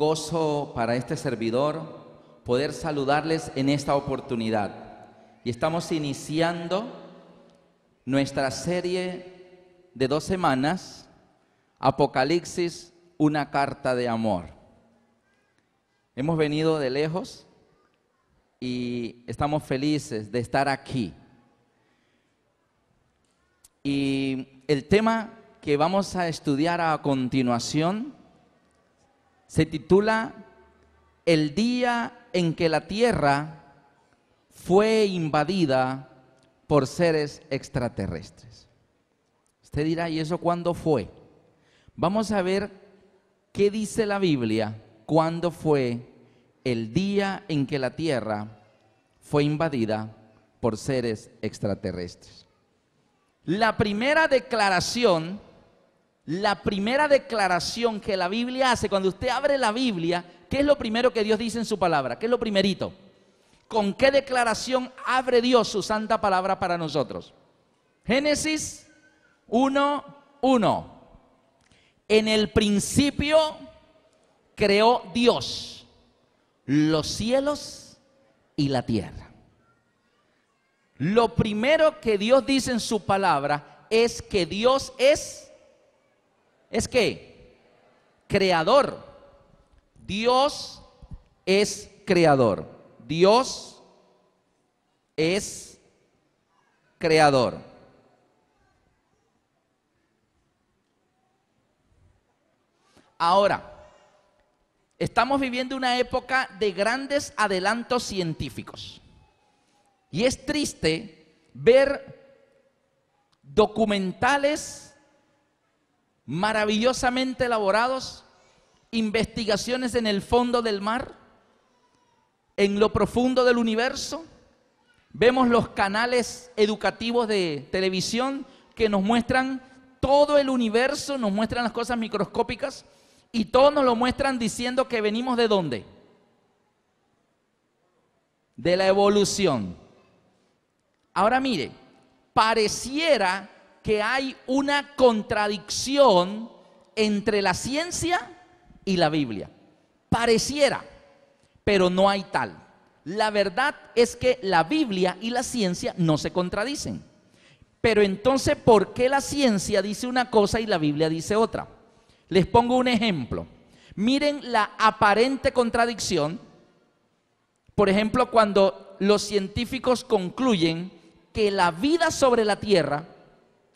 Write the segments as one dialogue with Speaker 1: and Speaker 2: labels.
Speaker 1: gozo para este servidor poder saludarles en esta oportunidad. Y estamos iniciando nuestra serie de dos semanas, Apocalipsis, una carta de amor. Hemos venido de lejos y estamos felices de estar aquí. Y el tema que vamos a estudiar a continuación se titula El día en que la Tierra fue invadida por seres extraterrestres. Usted dirá, ¿y eso cuándo fue? Vamos a ver qué dice la Biblia cuándo fue el día en que la Tierra fue invadida por seres extraterrestres. La primera declaración la primera declaración que la Biblia hace, cuando usted abre la Biblia, ¿qué es lo primero que Dios dice en su palabra? ¿Qué es lo primerito? ¿Con qué declaración abre Dios su santa palabra para nosotros? Génesis 1, 1. En el principio creó Dios los cielos y la tierra. Lo primero que Dios dice en su palabra es que Dios es es que creador. Dios es creador. Dios es creador. Ahora, estamos viviendo una época de grandes adelantos científicos. Y es triste ver documentales maravillosamente elaborados, investigaciones en el fondo del mar, en lo profundo del universo. Vemos los canales educativos de televisión que nos muestran todo el universo, nos muestran las cosas microscópicas y todos nos lo muestran diciendo que venimos de dónde? De la evolución. Ahora mire, pareciera que hay una contradicción entre la ciencia y la Biblia. Pareciera, pero no hay tal. La verdad es que la Biblia y la ciencia no se contradicen. Pero entonces, ¿por qué la ciencia dice una cosa y la Biblia dice otra? Les pongo un ejemplo. Miren la aparente contradicción. Por ejemplo, cuando los científicos concluyen que la vida sobre la Tierra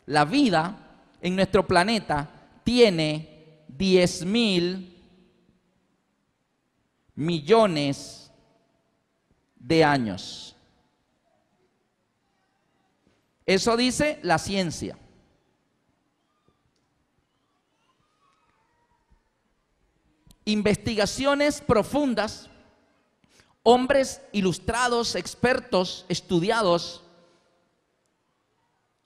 Speaker 1: la vida en nuestro planeta tiene diez mil millones de años. Eso dice la ciencia. Investigaciones profundas, hombres ilustrados, expertos, estudiados,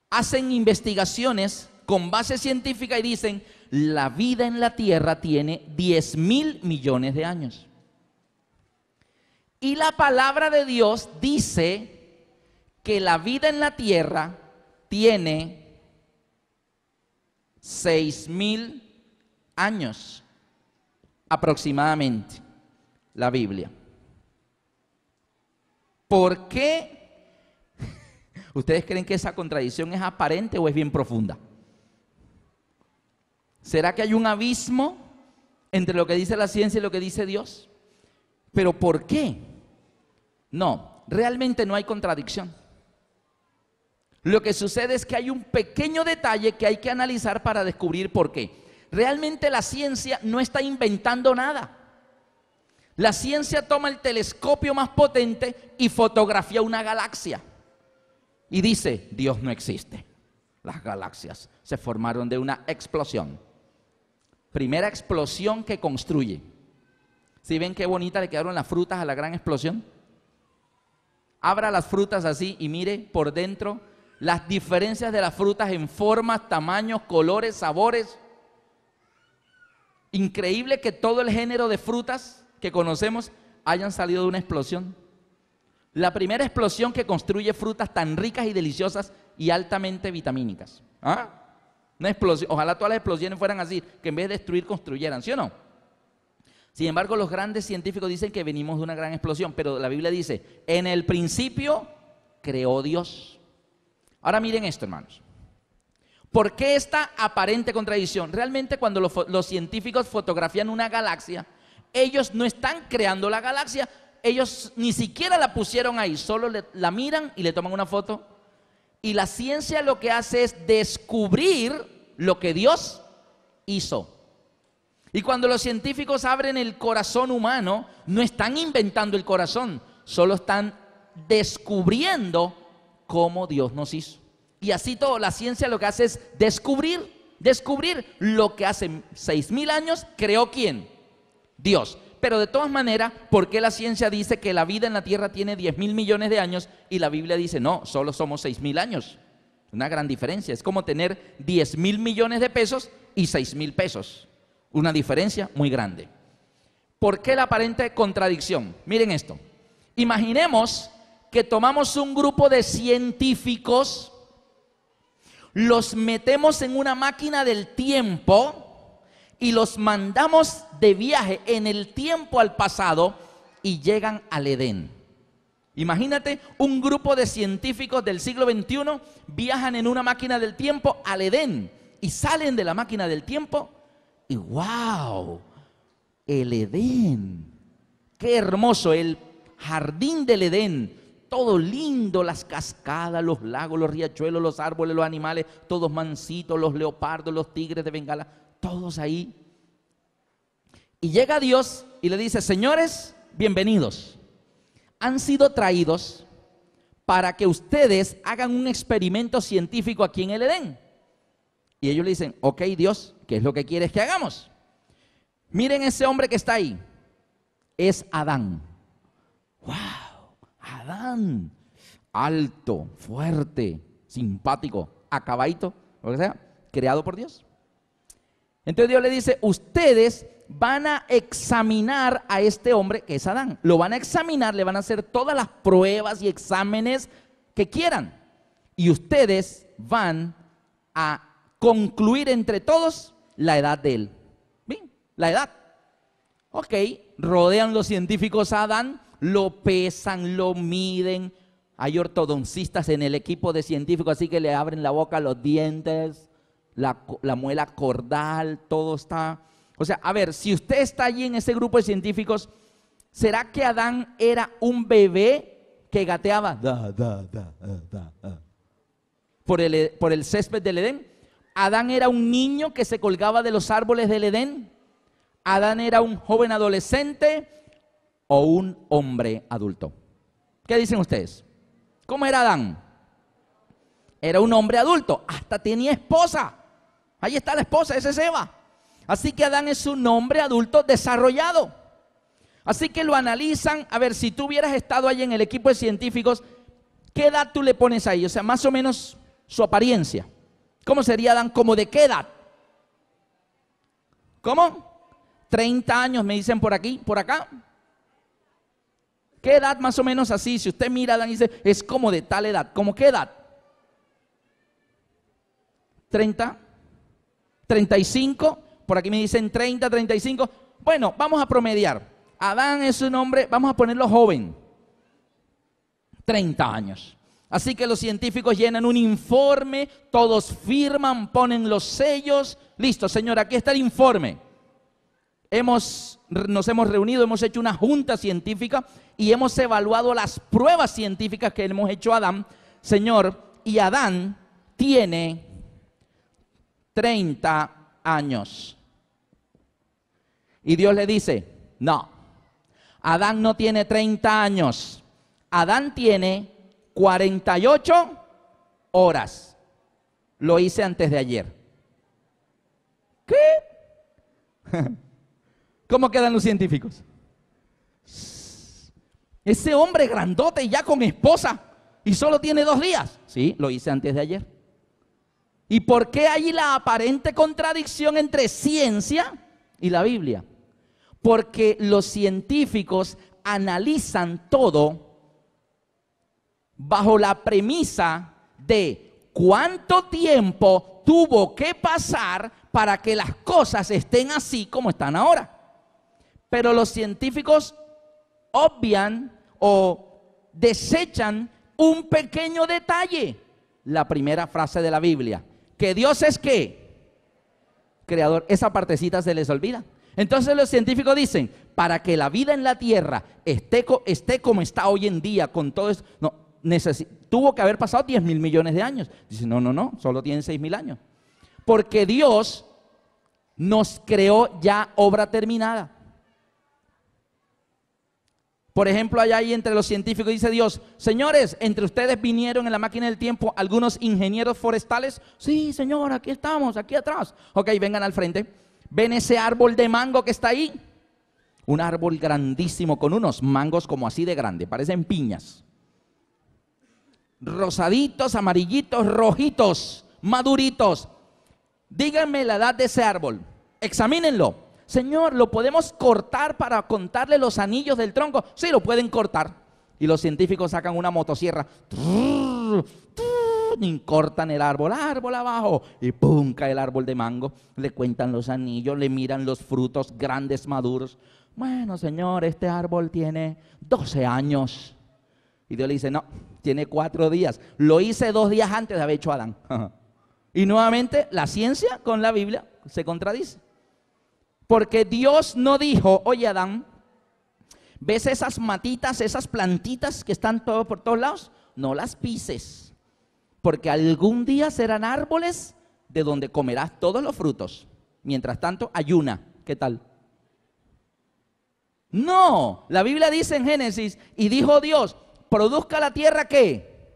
Speaker 1: hacen investigaciones con base científica y dicen, la vida en la Tierra tiene 10 mil millones de años. Y la palabra de Dios dice que la vida en la Tierra tiene 6 mil años aproximadamente, la Biblia. ¿Por qué ¿Ustedes creen que esa contradicción es aparente o es bien profunda? ¿Será que hay un abismo entre lo que dice la ciencia y lo que dice Dios? ¿Pero por qué? No, realmente no hay contradicción. Lo que sucede es que hay un pequeño detalle que hay que analizar para descubrir por qué. Realmente la ciencia no está inventando nada. La ciencia toma el telescopio más potente y fotografía una galaxia y dice, Dios no existe. Las galaxias se formaron de una explosión. Primera explosión que construye. Si ven qué bonita le quedaron las frutas a la gran explosión? Abra las frutas así y mire por dentro las diferencias de las frutas en formas, tamaños, colores, sabores. Increíble que todo el género de frutas que conocemos hayan salido de una explosión la primera explosión que construye frutas tan ricas y deliciosas y altamente vitamínicas. ¿Ah? explosión. Ojalá todas las explosiones fueran así, que en vez de destruir, construyeran, ¿sí o no? Sin embargo, los grandes científicos dicen que venimos de una gran explosión, pero la Biblia dice, en el principio creó Dios. Ahora miren esto, hermanos. ¿Por qué esta aparente contradicción? Realmente cuando los, los científicos fotografían una galaxia, ellos no están creando la galaxia, ellos ni siquiera la pusieron ahí, solo la miran y le toman una foto. Y la ciencia lo que hace es descubrir lo que Dios hizo. Y cuando los científicos abren el corazón humano, no están inventando el corazón, solo están descubriendo cómo Dios nos hizo. Y así todo, la ciencia lo que hace es descubrir, descubrir lo que hace seis mil años creó quién, Dios. Pero de todas maneras, ¿por qué la ciencia dice que la vida en la Tierra tiene 10 mil millones de años y la Biblia dice, no, solo somos 6 mil años? Una gran diferencia. Es como tener 10 mil millones de pesos y 6 mil pesos. Una diferencia muy grande. ¿Por qué la aparente contradicción? Miren esto. Imaginemos que tomamos un grupo de científicos, los metemos en una máquina del tiempo y los mandamos de viaje en el tiempo al pasado y llegan al Edén. Imagínate, un grupo de científicos del siglo XXI viajan en una máquina del tiempo al Edén y salen de la máquina del tiempo y wow, el Edén. Qué hermoso, el jardín del Edén. Todo lindo, las cascadas, los lagos, los riachuelos, los árboles, los animales, todos mansitos, los leopardos, los tigres de Bengala todos ahí. Y llega Dios y le dice, señores, bienvenidos. Han sido traídos para que ustedes hagan un experimento científico aquí en el Edén. Y ellos le dicen, ok Dios, ¿qué es lo que quieres que hagamos? Miren ese hombre que está ahí. Es Adán. ¡Wow! Adán. Alto, fuerte, simpático, acabadito, lo que sea, creado por Dios. Entonces Dios le dice, ustedes van a examinar a este hombre que es Adán. Lo van a examinar, le van a hacer todas las pruebas y exámenes que quieran. Y ustedes van a concluir entre todos la edad de él. ¿Bien? La edad. Ok, rodean los científicos a Adán, lo pesan, lo miden. Hay ortodoncistas en el equipo de científicos, así que le abren la boca, los dientes, la, muela cordal, todo está... O sea, a ver, si usted está allí en ese grupo de científicos, ¿será que Adán era un bebé que gateaba? por, el, por el césped del Edén. Adán era un niño que se colgaba de los árboles del Edén. Adán era un joven adolescente o un hombre adulto. ¿Qué dicen ustedes? ¿Cómo era Adán? Era un hombre adulto, hasta tenía esposa. Ahí está la esposa, ese es Eva. Así que Adán es un hombre adulto desarrollado. Así que lo analizan, a ver, si tú hubieras estado ahí en el equipo de científicos, ¿qué edad tú le pones ahí? O sea, más o menos su apariencia. ¿Cómo sería Adán? ¿Como de qué edad? ¿Cómo? 30 años, me dicen por aquí, por acá. ¿Qué edad más o menos así? Si usted mira a Adán y dice, es como de tal edad. ¿Cómo qué edad? 30. 35, por aquí me dicen 30, 35. Bueno, vamos a promediar. Adán es un hombre, vamos a ponerlo joven, 30 años. Así que los científicos llenan un informe, todos firman, ponen los sellos. Listo, señor, aquí está el informe. nos hemos reunido, hemos hecho una junta científica y hemos evaluado las pruebas científicas que hemos hecho a Adán. Señor, y Adán tiene 30 años. Y Dios le dice, no, Adán no tiene 30 años, Adán tiene 48 horas. Lo hice antes de ayer. ¿Qué? ¿Cómo quedan los científicos? Ese hombre grandote ya con esposa y solo tiene dos días. Sí, lo hice antes de ayer. ¿Y por qué hay la aparente contradicción entre ciencia y la Biblia? Porque los científicos analizan todo bajo la premisa de cuánto tiempo tuvo que pasar para que las cosas estén así como están ahora. Pero los científicos obvian o desechan un pequeño detalle, la primera frase de la Biblia que Dios es que creador. Esa partecita se les olvida. Entonces los científicos dicen, para que la vida en la Tierra esté, como está hoy en día, con todo esto, tuvo que haber pasado 10 mil millones de años. Dicen, no, no, no, solo tienen 6 mil años. Porque Dios nos creó ya obra terminada. Por ejemplo, allá ahí entre los científicos dice Dios, señores, entre ustedes vinieron en la máquina del tiempo algunos ingenieros forestales. Sí, señor, aquí estamos, aquí atrás. Ok, vengan al frente. ¿Ven ese árbol de mango que está ahí? Un árbol grandísimo con unos mangos como así de grande, parecen piñas. Rosaditos, amarillitos, rojitos, maduritos. Díganme la edad de ese árbol. Examínenlo. Señor, ¿lo podemos cortar para contarle los anillos del tronco? Sí, lo pueden cortar. Y los científicos sacan una motosierra. ni cortan el árbol, árbol abajo. Y pum, cae el árbol de mango. Le cuentan los anillos, le miran los frutos grandes, maduros. Bueno, Señor, este árbol tiene 12 años. Y Dios le dice, no, tiene cuatro días. Lo hice dos días antes de haber hecho Adán. y nuevamente la ciencia con la Biblia se contradice. Porque Dios no dijo, oye Adán, ¿ves esas matitas, esas plantitas que están todo por todos lados? No las pises, porque algún día serán árboles de donde comerás todos los frutos. Mientras tanto, ayuna. ¿Qué tal? No, la Biblia dice en Génesis, y dijo Dios, produzca la tierra qué?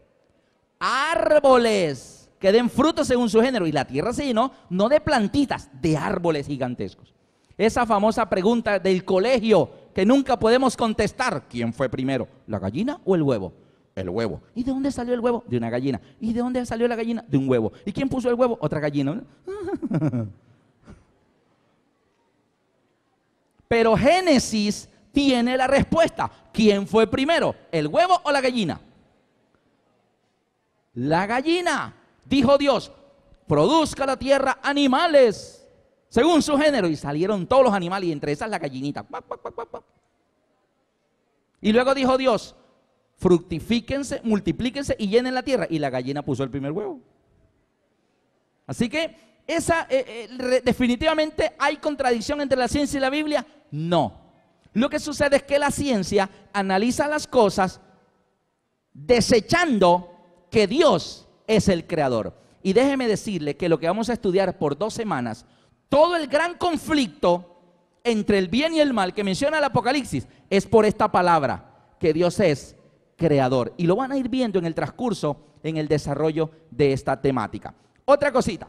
Speaker 1: Árboles que den frutos según su género. Y la tierra sí, ¿no? no de plantitas, de árboles gigantescos. Esa famosa pregunta del colegio que nunca podemos contestar. ¿Quién fue primero? ¿La gallina o el huevo? El huevo. ¿Y de dónde salió el huevo? De una gallina. ¿Y de dónde salió la gallina? De un huevo. ¿Y quién puso el huevo? Otra gallina. Pero Génesis tiene la respuesta. ¿Quién fue primero? ¿El huevo o la gallina? La gallina. Dijo Dios, produzca la tierra animales según su género, y salieron todos los animales, y entre esas la gallinita. Y luego dijo Dios, fructifíquense, multiplíquense y llenen la tierra. Y la gallina puso el primer huevo. Así que esa eh, eh, definitivamente hay contradicción entre la ciencia y la Biblia. No. Lo que sucede es que la ciencia analiza las cosas desechando que Dios es el creador. Y déjeme decirle que lo que vamos a estudiar por dos semanas todo el gran conflicto entre el bien y el mal que menciona el Apocalipsis es por esta palabra, que Dios es creador. Y lo van a ir viendo en el transcurso, en el desarrollo de esta temática. Otra cosita.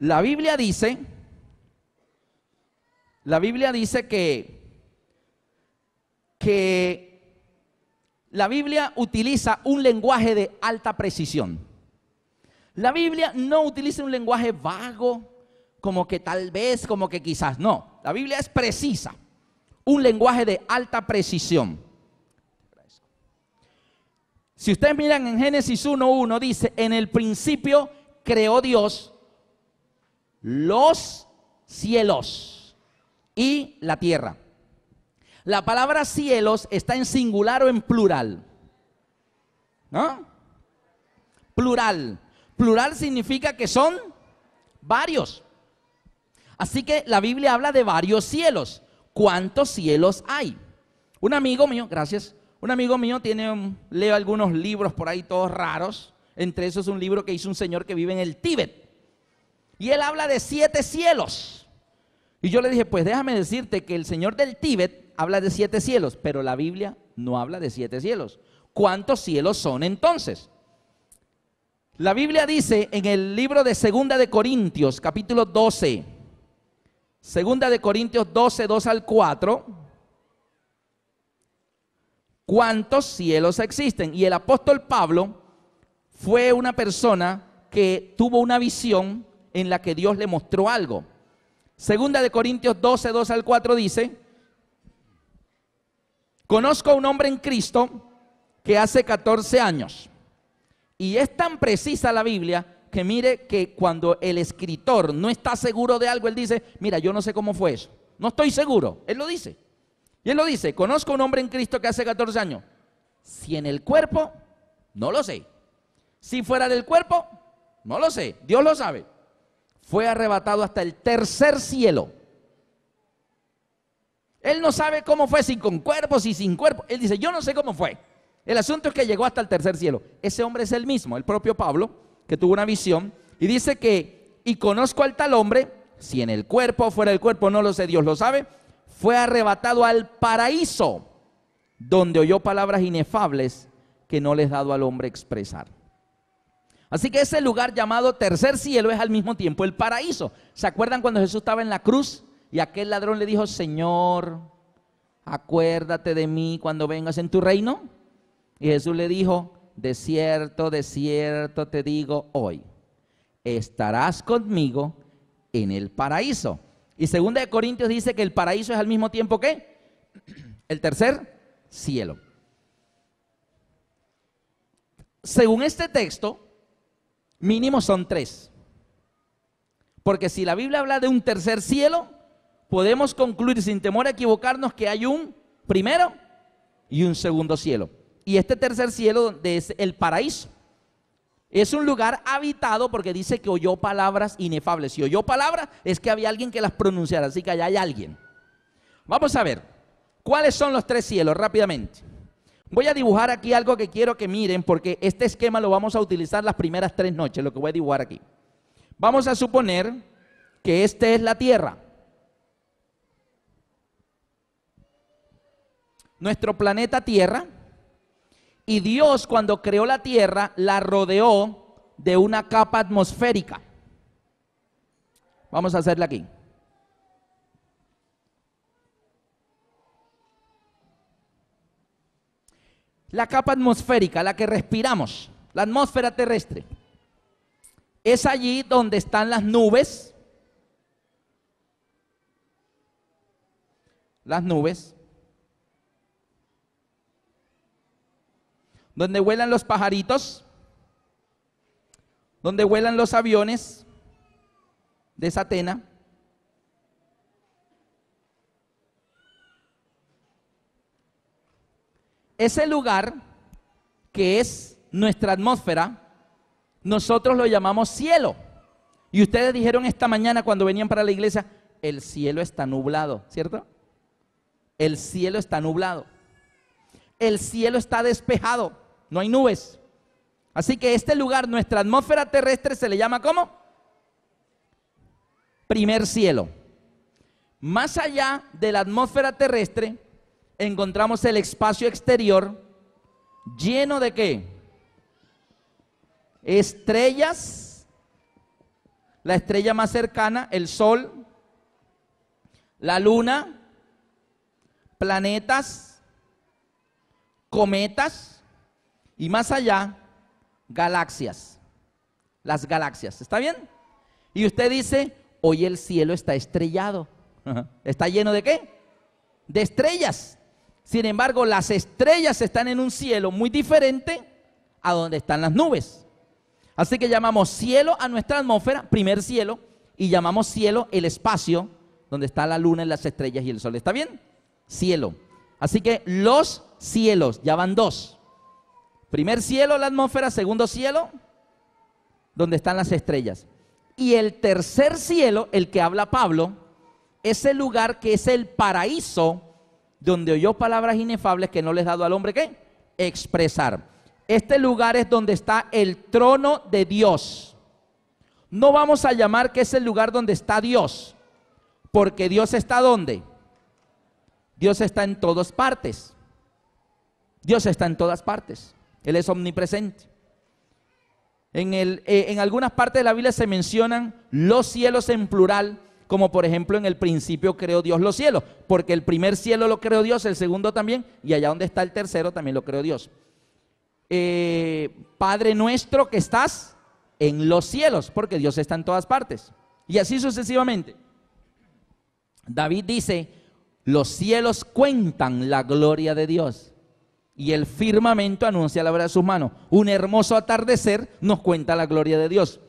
Speaker 1: La Biblia dice, la Biblia dice que, que la Biblia utiliza un lenguaje de alta precisión. La Biblia no utiliza un lenguaje vago, como que tal vez, como que quizás. No, la Biblia es precisa, un lenguaje de alta precisión. Si ustedes miran en Génesis 1.1, dice, en el principio creó Dios los cielos y la tierra. La palabra cielos está en singular o en plural. ¿No? Plural. Plural significa que son varios. Así que la Biblia habla de varios cielos. ¿Cuántos cielos hay? Un amigo mío, gracias, un amigo mío tiene, leo algunos libros por ahí todos raros. Entre esos un libro que hizo un señor que vive en el Tíbet. Y él habla de siete cielos. Y yo le dije, pues déjame decirte que el señor del Tíbet habla de siete cielos, pero la Biblia no habla de siete cielos. ¿Cuántos cielos son entonces? La Biblia dice en el libro de Segunda de Corintios, capítulo 12, Segunda de Corintios 12, 2 al 4. ¿Cuántos cielos existen? Y el apóstol Pablo fue una persona que tuvo una visión en la que Dios le mostró algo. Segunda de Corintios 12, 2 al 4 dice, conozco a un hombre en Cristo que hace 14 años, y es tan precisa la Biblia que mire que cuando el escritor no está seguro de algo, él dice, mira, yo no sé cómo fue eso. No estoy seguro. Él lo dice. Y él lo dice, conozco a un hombre en Cristo que hace 14 años. Si en el cuerpo, no lo sé. Si fuera del cuerpo, no lo sé. Dios lo sabe. Fue arrebatado hasta el tercer cielo. Él no sabe cómo fue, si con cuerpo, si sin cuerpo. Él dice, yo no sé cómo fue. El asunto es que llegó hasta el tercer cielo. Ese hombre es el mismo, el propio Pablo que tuvo una visión, y dice que, y conozco al tal hombre, si en el cuerpo o fuera del cuerpo, no lo sé, Dios lo sabe, fue arrebatado al paraíso, donde oyó palabras inefables que no les dado al hombre expresar. Así que ese lugar llamado tercer cielo es al mismo tiempo el paraíso. ¿Se acuerdan cuando Jesús estaba en la cruz y aquel ladrón le dijo, Señor, acuérdate de mí cuando vengas en tu reino? Y Jesús le dijo, de cierto, de cierto te digo hoy, estarás conmigo en el paraíso. Y segunda de Corintios dice que el paraíso es al mismo tiempo que el tercer cielo. Según este texto, mínimo son tres. Porque si la Biblia habla de un tercer cielo, podemos concluir sin temor a equivocarnos que hay un primero y un segundo cielo y este tercer cielo es el paraíso. Es un lugar habitado porque dice que oyó palabras inefables. Si oyó palabras es que había alguien que las pronunciara, así que allá hay alguien. Vamos a ver, ¿cuáles son los tres cielos rápidamente? Voy a dibujar aquí algo que quiero que miren porque este esquema lo vamos a utilizar las primeras tres noches, lo que voy a dibujar aquí. Vamos a suponer que esta es la Tierra. Nuestro planeta Tierra y Dios cuando creó la tierra la rodeó de una capa atmosférica. Vamos a hacerla aquí. La capa atmosférica, la que respiramos, la atmósfera terrestre. Es allí donde están las nubes. Las nubes. donde vuelan los pajaritos, donde vuelan los aviones de Satena. Ese lugar que es nuestra atmósfera, nosotros lo llamamos cielo. Y ustedes dijeron esta mañana cuando venían para la iglesia, el cielo está nublado, ¿cierto? El cielo está nublado el cielo está despejado, no hay nubes. Así que este lugar, nuestra atmósfera terrestre, se le llama como Primer cielo. Más allá de la atmósfera terrestre, encontramos el espacio exterior lleno de qué? Estrellas. La estrella más cercana, el Sol, la Luna, planetas, cometas y más allá, galaxias. Las galaxias, ¿está bien? Y usted dice, hoy el cielo está estrellado. ¿Está lleno de qué? De estrellas. Sin embargo, las estrellas están en un cielo muy diferente a donde están las nubes. Así que llamamos cielo a nuestra atmósfera, primer cielo, y llamamos cielo el espacio donde está la luna y las estrellas y el sol. ¿Está bien? Cielo. Así que los cielos, ya van dos. Primer cielo, la atmósfera, segundo cielo, donde están las estrellas. Y el tercer cielo, el que habla Pablo, es el lugar que es el paraíso donde oyó palabras inefables que no les ha dado al hombre que Expresar. Este lugar es donde está el trono de Dios. No vamos a llamar que es el lugar donde está Dios, porque Dios está donde? Dios está en todas partes. Dios está en todas partes. Él es omnipresente. Eh, en, algunas partes de la Biblia se mencionan los cielos en plural, como por ejemplo en el principio creó Dios los cielos, porque el primer cielo lo creó Dios, el segundo también, y allá donde está el tercero también lo creó Dios. Eh, Padre nuestro que estás en los cielos, porque Dios está en todas partes. Y así sucesivamente. David dice, los cielos cuentan la gloria de Dios y el firmamento anuncia la obra de sus manos. Un hermoso atardecer nos cuenta la gloria de Dios.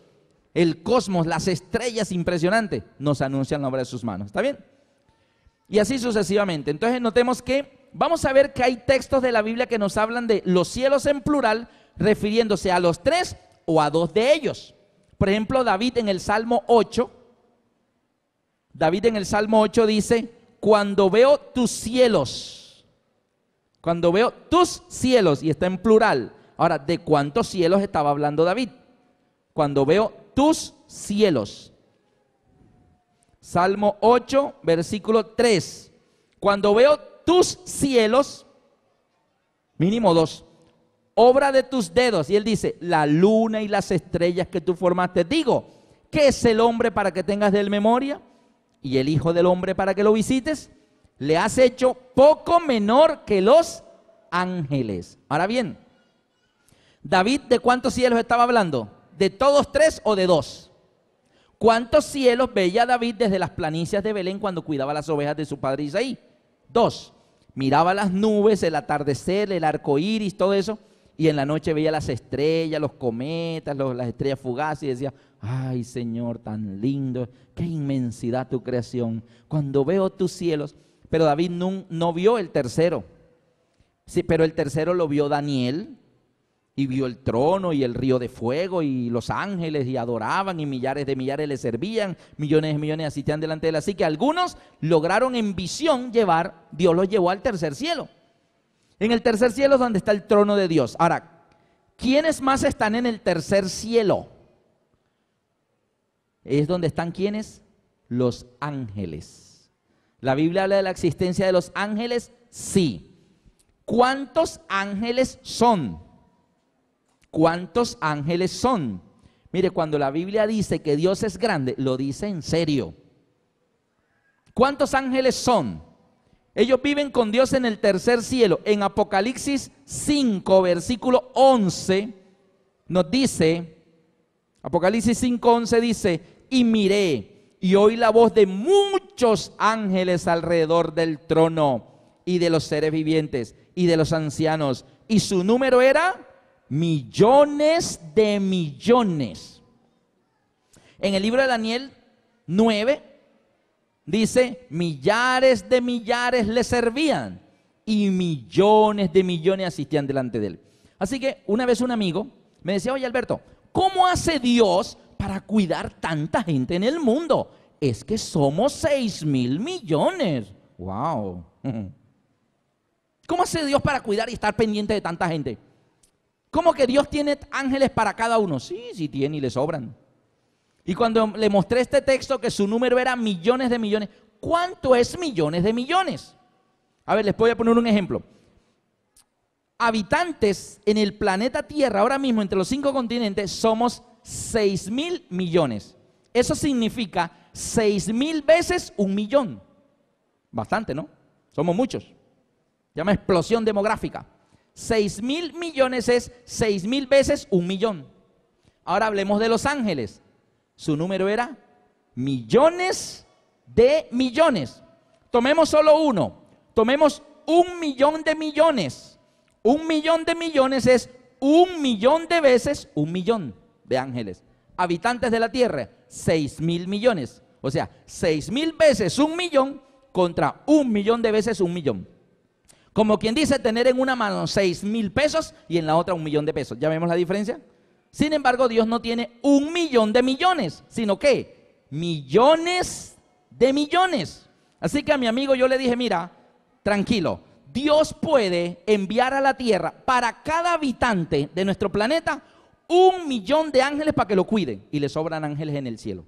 Speaker 1: El cosmos, las estrellas impresionantes nos anuncian la obra de sus manos. ¿Está bien? Y así sucesivamente. Entonces notemos que vamos a ver que hay textos de la Biblia que nos hablan de los cielos en plural, refiriéndose a los tres o a dos de ellos. Por ejemplo, David en el Salmo 8, David en el Salmo 8 dice, cuando veo tus cielos, cuando veo tus cielos, y está en plural. Ahora, ¿de cuántos cielos estaba hablando David? Cuando veo tus cielos. Salmo 8, versículo 3. Cuando veo tus cielos, mínimo dos, obra de tus dedos. Y él dice, la luna y las estrellas que tú formaste. Digo, ¿qué es el hombre para que tengas de él memoria? y el Hijo del Hombre para que lo visites, le has hecho poco menor que los ángeles. Ahora bien, David, ¿de cuántos cielos estaba hablando? ¿De todos tres o de dos? ¿Cuántos cielos veía David desde las planicies de Belén cuando cuidaba las ovejas de su padre Isaí? Dos. Miraba las nubes, el atardecer, el arco iris, todo eso y en la noche veía las estrellas, los cometas, las estrellas fugaces y decía, ay Señor, tan lindo, qué inmensidad tu creación. Cuando veo tus cielos, pero David no, vio el tercero. Sí, pero el tercero lo vio Daniel y vio el trono y el río de fuego y los ángeles y adoraban y millares de millares le servían, millones de millones asistían delante de él. Así que algunos lograron en visión llevar, Dios los llevó al tercer cielo. En el tercer cielo es donde está el trono de Dios. Ahora, ¿quiénes más están en el tercer cielo? Es donde están quienes? Los ángeles. ¿La Biblia habla de la existencia de los ángeles? Sí. ¿Cuántos ángeles son? ¿Cuántos ángeles son? Mire, cuando la Biblia dice que Dios es grande, lo dice en serio. ¿Cuántos ángeles son? Ellos viven con Dios en el tercer cielo. En Apocalipsis 5, versículo 11, nos dice, Apocalipsis 5, 11 dice, y miré y oí la voz de muchos ángeles alrededor del trono y de los seres vivientes y de los ancianos. Y su número era millones de millones. En el libro de Daniel 9, dice, millares de millares le servían y millones de millones asistían delante de él. Así que una vez un amigo me decía, oye Alberto, ¿cómo hace Dios para cuidar tanta gente en el mundo? Es que somos 6 mil millones. ¡Wow! ¿Cómo hace Dios para cuidar y estar pendiente de tanta gente? ¿Cómo que Dios tiene ángeles para cada uno? Sí, sí tiene y le sobran. Y cuando le mostré este texto que su número era millones de millones, ¿cuánto es millones de millones? A ver, les voy a poner un ejemplo. Habitantes en el planeta Tierra, ahora mismo entre los cinco continentes, somos 6 mil millones. Eso significa 6 mil veces un millón. Bastante, ¿no? Somos muchos. llama explosión demográfica. 6 mil millones es 6 mil veces un millón. Ahora hablemos de Los Ángeles. Su número era millones de millones. Tomemos solo uno. Tomemos un millón de millones. Un millón de millones es un millón de veces un millón de ángeles. Habitantes de la tierra, seis mil millones. O sea, seis mil veces un millón contra un millón de veces un millón. Como quien dice tener en una mano seis mil pesos y en la otra un millón de pesos. ¿Ya vemos la diferencia? Sin embargo, Dios no tiene un millón de millones, sino que millones de millones. Así que a mi amigo yo le dije, mira, tranquilo, Dios puede enviar a la Tierra para cada habitante de nuestro planeta un millón de ángeles para que lo cuiden. Y le sobran ángeles en el cielo.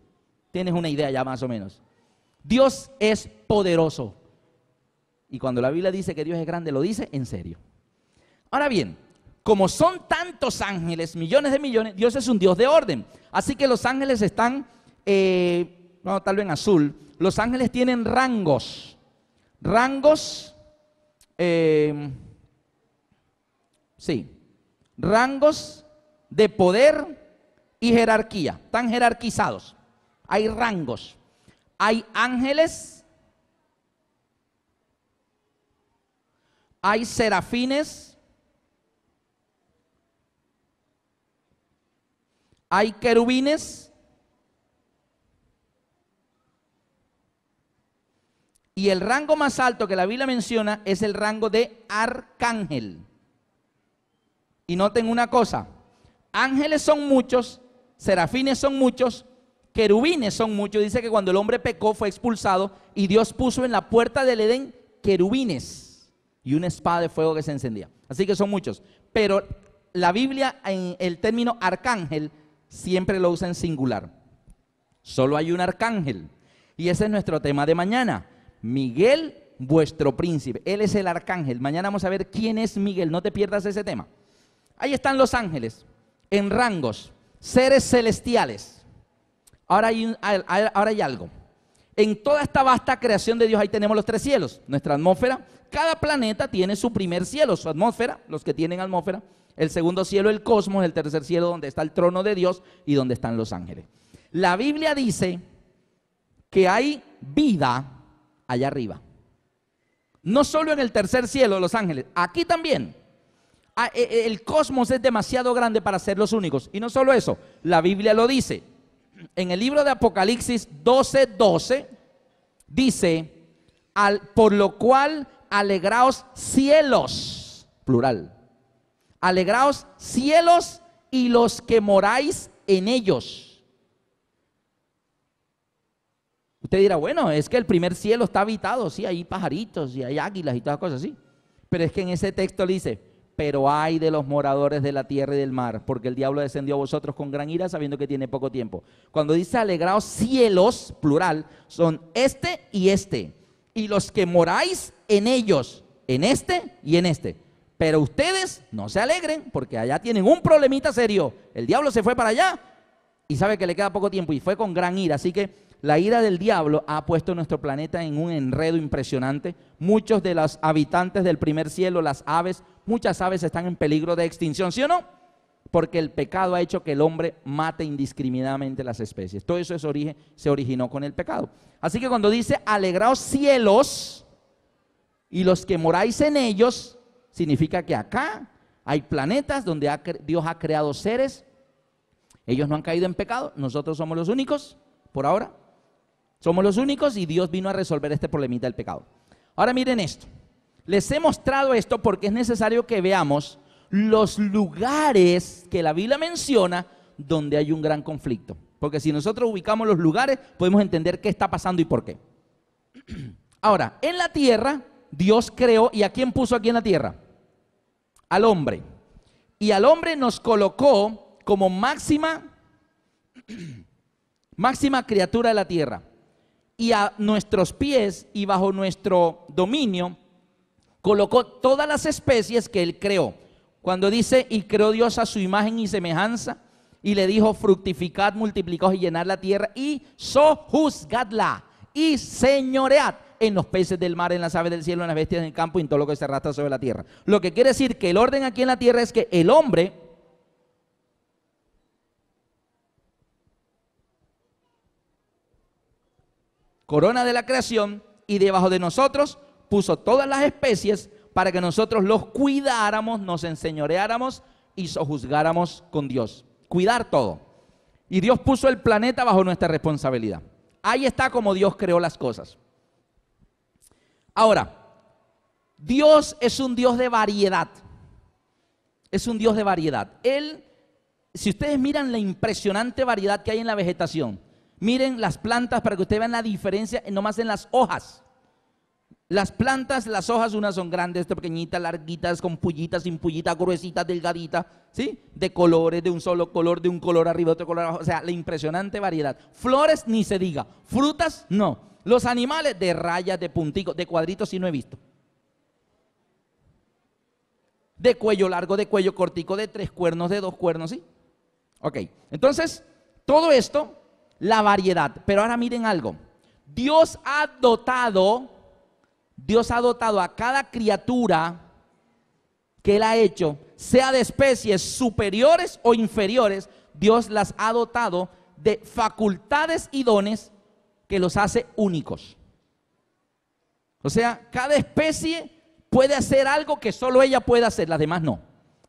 Speaker 1: Tienes una idea ya más o menos. Dios es poderoso. Y cuando la Biblia dice que Dios es grande, lo dice en serio. Ahora bien, como son tantos ángeles, millones de millones, Dios es un Dios de orden. Así que los ángeles están, no, tal vez en azul, los ángeles tienen rangos. Rangos, eh, sí, rangos de poder y jerarquía. Están jerarquizados. Hay rangos. Hay ángeles. Hay serafines Hay querubines y el rango más alto que la Biblia menciona es el rango de arcángel. Y noten una cosa, ángeles son muchos, serafines son muchos, querubines son muchos. Dice que cuando el hombre pecó fue expulsado y Dios puso en la puerta del Edén querubines y una espada de fuego que se encendía. Así que son muchos. Pero la Biblia en el término arcángel siempre lo usa en singular. Solo hay un arcángel. Y ese es nuestro tema de mañana. Miguel, vuestro príncipe. Él es el arcángel. Mañana vamos a ver quién es Miguel. No te pierdas ese tema. Ahí están los ángeles, en rangos, seres celestiales. Ahora hay, ahora hay algo. En toda esta vasta creación de Dios, ahí tenemos los tres cielos, nuestra atmósfera. Cada planeta tiene su primer cielo, su atmósfera, los que tienen atmósfera el segundo cielo el cosmos, el tercer cielo donde está el trono de Dios y donde están los ángeles. La Biblia dice que hay vida allá arriba. No solo en el tercer cielo, los ángeles, aquí también. Ah, e, e, el cosmos es demasiado grande para ser los únicos. Y no solo eso, la Biblia lo dice. En el libro de Apocalipsis 12:12 dice, al, por lo cual alegraos cielos, plural, Alegraos cielos y los que moráis en ellos. Usted dirá, bueno, es que el primer cielo está habitado, sí, hay pajaritos y hay águilas y todas cosas así. Pero es que en ese texto dice, pero hay de los moradores de la tierra y del mar, porque el diablo descendió a vosotros con gran ira sabiendo que tiene poco tiempo. Cuando dice alegraos cielos, plural, son este y este, y los que moráis en ellos, en este y en este. Pero ustedes no se alegren porque allá tienen un problemita serio. El diablo se fue para allá y sabe que le queda poco tiempo y fue con gran ira. Así que la ira del diablo ha puesto nuestro planeta en un enredo impresionante. Muchos de los habitantes del primer cielo, las aves, muchas aves están en peligro de extinción, ¿sí o no? Porque el pecado ha hecho que el hombre mate indiscriminadamente las especies. Todo eso se originó con el pecado. Así que cuando dice, alegraos cielos y los que moráis en ellos, significa que acá hay planetas donde Dios ha creado seres. Ellos no han caído en pecado, nosotros somos los únicos, por ahora. Somos los únicos y Dios vino a resolver este problemita del pecado. Ahora miren esto. Les he mostrado esto porque es necesario que veamos los lugares que la Biblia menciona donde hay un gran conflicto. Porque si nosotros ubicamos los lugares, podemos entender qué está pasando y por qué. Ahora, en la tierra, Dios creó, ¿y a quién puso aquí en la tierra? al hombre. Y al hombre nos colocó como máxima, máxima criatura de la tierra. Y a nuestros pies y bajo nuestro dominio colocó todas las especies que él creó. Cuando dice, y creó Dios a su imagen y semejanza, y le dijo, fructificad, multiplicad y llenad la tierra, y sojuzgadla, y señoread en los peces del mar, en las aves del cielo, en las bestias del campo y en todo lo que se arrastra sobre la tierra. Lo que quiere decir que el orden aquí en la tierra es que el hombre corona de la creación y debajo de nosotros puso todas las especies para que nosotros los cuidáramos, nos enseñoreáramos y sojuzgáramos con Dios. Cuidar todo. Y Dios puso el planeta bajo nuestra responsabilidad. Ahí está como Dios creó las cosas. Ahora, Dios es un Dios de variedad. Es un Dios de variedad. Él, si ustedes miran la impresionante variedad que hay en la vegetación, miren las plantas para que ustedes vean la diferencia nomás en las hojas. Las plantas, las hojas, unas son grandes, pequeñitas, larguitas, con pullitas, sin pullitas, gruesitas, delgaditas, ¿sí? De colores, de un solo color, de un color arriba, otro color abajo. O sea, la impresionante variedad. Flores ni se diga. Frutas, no. Los animales de rayas, de punticos, de cuadritos si no he visto. De cuello largo, de cuello cortico, de tres cuernos, de dos cuernos, ¿sí? Ok, entonces, todo esto, la variedad. Pero ahora miren algo. Dios ha dotado, Dios ha dotado a cada criatura que Él ha hecho, sea de especies superiores o inferiores, Dios las ha dotado de facultades y dones que los hace únicos. O sea, cada especie puede hacer algo que solo ella puede hacer, las demás no.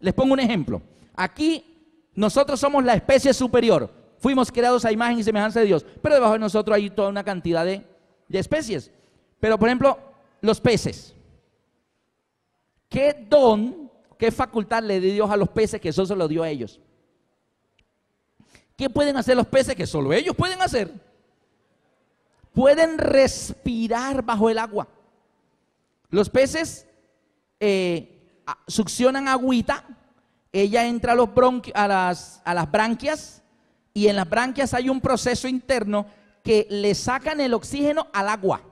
Speaker 1: Les pongo un ejemplo. Aquí nosotros somos la especie superior. Fuimos creados a imagen y semejanza de Dios. Pero debajo de nosotros hay toda una cantidad de, especies. Pero por ejemplo, los peces. ¿Qué don, qué facultad le dio Dios a los peces que eso se lo dio a ellos? ¿Qué pueden hacer los peces que solo ellos pueden hacer? pueden respirar bajo el agua. Los peces eh, succionan agüita, ella entra a, las, branquias y en las branquias hay un proceso interno que le sacan el oxígeno al agua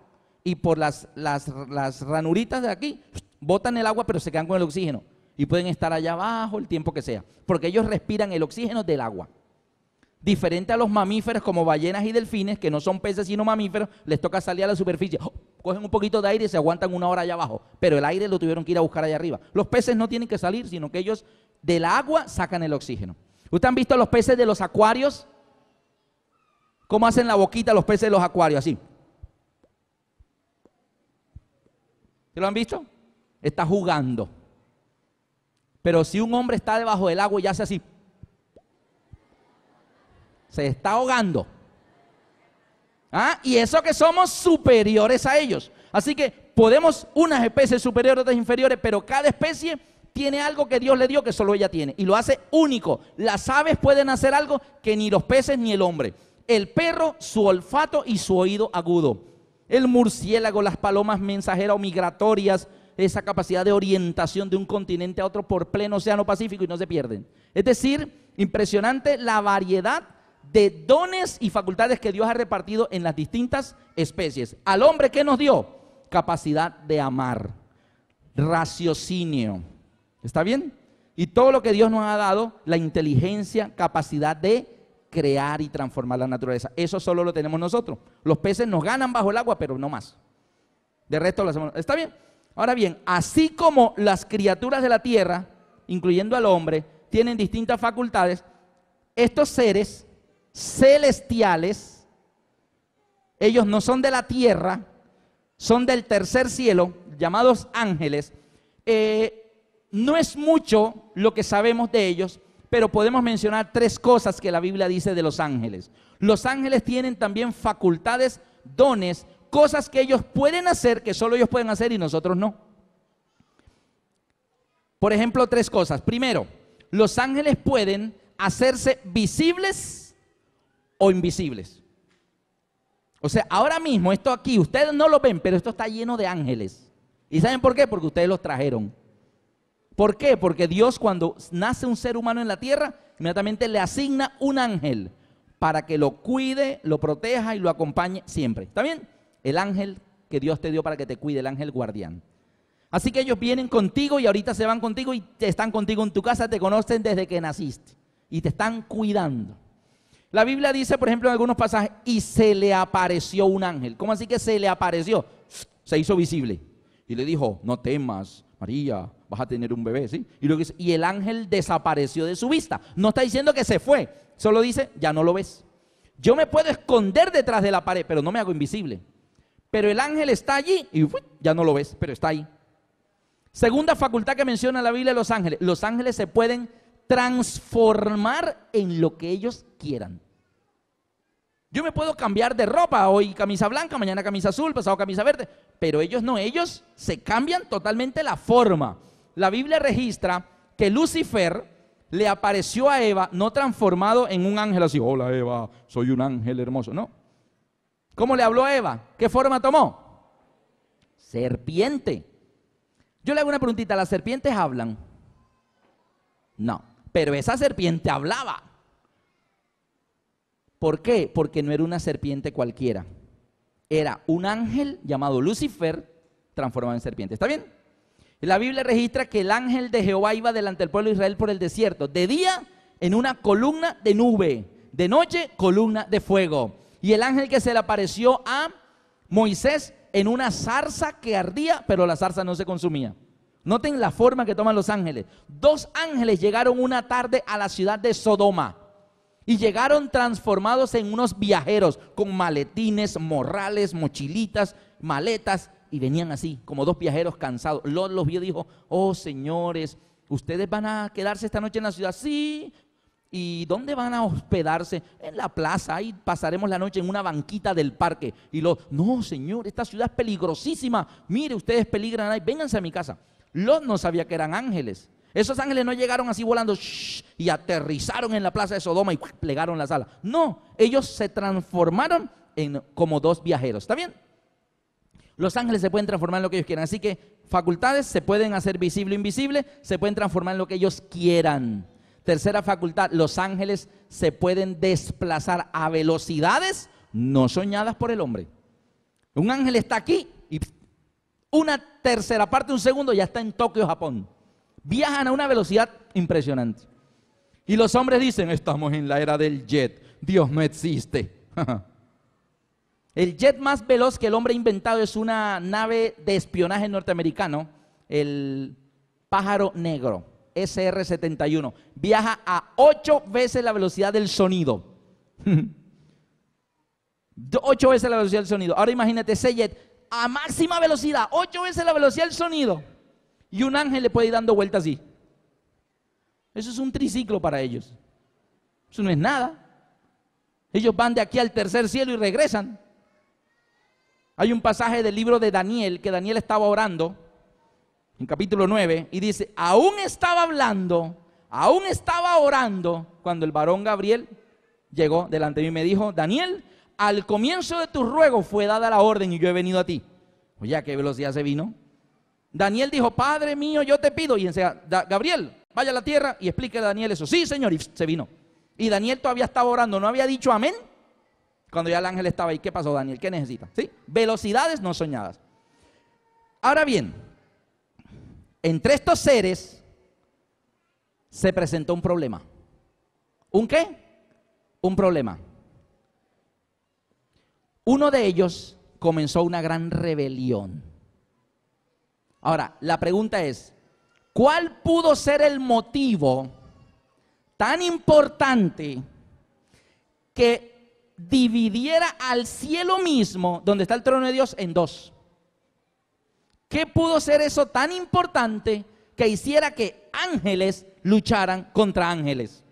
Speaker 1: y por las, las ranuritas de aquí botan el agua pero se quedan con el oxígeno y pueden estar allá abajo el tiempo que sea porque ellos respiran el oxígeno del agua. Diferente a los mamíferos como ballenas y delfines, que no son peces sino mamíferos, les toca salir a la superficie. Oh, cogen un poquito de aire y se aguantan una hora allá abajo, pero el aire lo tuvieron que ir a buscar allá arriba. Los peces no tienen que salir, sino que ellos del agua sacan el oxígeno. ¿Ustedes han visto los peces de los acuarios? ¿Cómo hacen la boquita los peces de los acuarios? Así. ¿Se lo han visto? Está jugando. Pero si un hombre está debajo del agua y hace así, se está ahogando. Ah, y eso que somos superiores a ellos. Así que podemos unas especies superiores, otras inferiores, pero cada especie tiene algo que Dios le dio que solo ella tiene y lo hace único. Las aves pueden hacer algo que ni los peces ni el hombre. El perro, su olfato y su oído agudo. El murciélago, las palomas mensajeras o migratorias, esa capacidad de orientación de un continente a otro por pleno océano Pacífico y no se pierden. Es decir, impresionante la variedad de dones y facultades que Dios ha repartido en las distintas especies. Al hombre, ¿qué nos dio? Capacidad de amar, raciocinio. ¿Está bien? Y todo lo que Dios nos ha dado, la inteligencia, capacidad de crear y transformar la naturaleza. Eso solo lo tenemos nosotros. Los peces nos ganan bajo el agua, pero no más. De resto lo hacemos. ¿Está bien? Ahora bien, así como las criaturas de la tierra, incluyendo al hombre, tienen distintas facultades, estos seres celestiales, ellos no son de la tierra, son del tercer cielo, llamados ángeles. Eh, no es mucho lo que sabemos de ellos, pero podemos mencionar tres cosas que la Biblia dice de los ángeles. Los ángeles tienen también facultades, dones, cosas que ellos pueden hacer, que solo ellos pueden hacer y nosotros no. Por ejemplo, tres cosas. Primero, los ángeles pueden hacerse visibles o invisibles. O sea, ahora mismo esto aquí, ustedes no lo ven, pero esto está lleno de ángeles. ¿Y saben por qué? Porque ustedes los trajeron. ¿Por qué? Porque Dios cuando nace un ser humano en la tierra, inmediatamente le asigna un ángel para que lo cuide, lo proteja y lo acompañe siempre. ¿Está bien? El ángel que Dios te dio para que te cuide, el ángel guardián. Así que ellos vienen contigo y ahorita se van contigo y están contigo en tu casa, te conocen desde que naciste y te están cuidando. La Biblia dice, por ejemplo, en algunos pasajes, y se le apareció un ángel. ¿Cómo así que se le apareció? Se hizo visible. Y le dijo, no temas, María, vas a tener un bebé, ¿sí? Y, y el ángel desapareció de su vista. No está diciendo que se fue, solo dice, ya no lo ves. Yo me puedo esconder detrás de la pared, pero no me hago invisible. Pero el ángel está allí y ya no lo ves, pero está ahí. Segunda facultad que menciona la Biblia de los ángeles. Los ángeles se pueden transformar en lo que ellos quieran. Yo me puedo cambiar de ropa, hoy camisa blanca, mañana camisa azul, pasado camisa verde, pero ellos no, ellos se cambian totalmente la forma. La Biblia registra que Lucifer le apareció a Eva no transformado en un ángel así, hola Eva, soy un ángel hermoso, no. ¿Cómo le habló a Eva? ¿Qué forma tomó? Serpiente. Yo le hago una preguntita, ¿las serpientes hablan? No, pero esa serpiente hablaba. ¿Por qué? Porque no era una serpiente cualquiera. Era un ángel llamado Lucifer transformado en serpiente. ¿Está bien? La Biblia registra que el ángel de Jehová iba delante del pueblo de Israel por el desierto. De día en una columna de nube. De noche, columna de fuego. Y el ángel que se le apareció a Moisés en una zarza que ardía, pero la zarza no se consumía. Noten la forma que toman los ángeles. Dos ángeles llegaron una tarde a la ciudad de Sodoma. Y llegaron transformados en unos viajeros con maletines, morrales, mochilitas, maletas. Y venían así, como dos viajeros cansados. Lot los vio y dijo, oh señores, ¿ustedes van a quedarse esta noche en la ciudad? Sí. ¿Y dónde van a hospedarse? En la plaza, ahí pasaremos la noche en una banquita del parque. Y Lot, no señor, esta ciudad es peligrosísima. Mire, ustedes peligran ahí, vénganse a mi casa. Lot no sabía que eran ángeles. Esos ángeles no llegaron así volando y aterrizaron en la plaza de Sodoma y plegaron la sala, No, ellos se transformaron en, como dos viajeros. ¿Está bien? Los ángeles se pueden transformar en lo que ellos quieran. Así que facultades se pueden hacer visible o invisible, se pueden transformar en lo que ellos quieran. Tercera facultad, los ángeles se pueden desplazar a velocidades no soñadas por el hombre. Un ángel está aquí y una tercera parte, un segundo, ya está en Tokio, Japón. Viajan a una velocidad impresionante. Y los hombres dicen, estamos en la era del jet, Dios no existe. el jet más veloz que el hombre ha inventado es una nave de espionaje norteamericano, el pájaro negro, SR-71. Viaja a ocho veces la velocidad del sonido. ocho veces la velocidad del sonido. Ahora imagínate ese jet a máxima velocidad, ocho veces la velocidad del sonido. Y un ángel le puede ir dando vueltas así. Eso es un triciclo para ellos. Eso no es nada. Ellos van de aquí al tercer cielo y regresan. Hay un pasaje del libro de Daniel que Daniel estaba orando en capítulo 9 y dice, aún estaba hablando, aún estaba orando cuando el varón Gabriel llegó delante de mí y me dijo, Daniel, al comienzo de tu ruego fue dada la orden y yo he venido a ti. Oye, ¿a qué velocidad se vino? Daniel dijo, Padre mío, yo te pido. Y enseña, Gabriel, vaya a la tierra y explique a Daniel eso. Sí, Señor, y se vino. Y Daniel todavía estaba orando, no había dicho amén. Cuando ya el ángel estaba ahí, ¿qué pasó, Daniel? ¿Qué necesita? ¿Sí? Velocidades no soñadas. Ahora bien, entre estos seres se presentó un problema. ¿Un qué? Un problema. Uno de ellos comenzó una gran rebelión. Ahora, la pregunta es, ¿cuál pudo ser el motivo tan importante que dividiera al cielo mismo, donde está el trono de Dios, en dos? ¿Qué pudo ser eso tan importante que hiciera que ángeles lucharan contra ángeles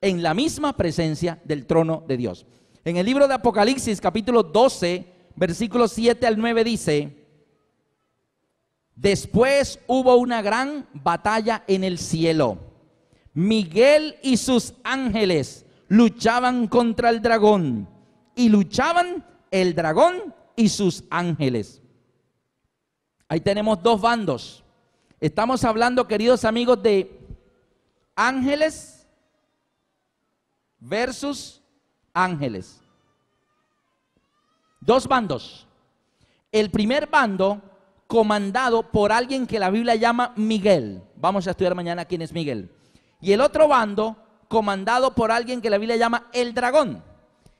Speaker 1: en la misma presencia del trono de Dios? En el libro de Apocalipsis capítulo 12, versículos 7 al 9 dice, Después hubo una gran batalla en el cielo. Miguel y sus ángeles luchaban contra el dragón y luchaban el dragón y sus ángeles. Ahí tenemos dos bandos. Estamos hablando, queridos amigos, de ángeles versus ángeles. Dos bandos. El primer bando comandado por alguien que la Biblia llama Miguel. Vamos a estudiar mañana quién es Miguel. Y el otro bando comandado por alguien que la Biblia llama el dragón.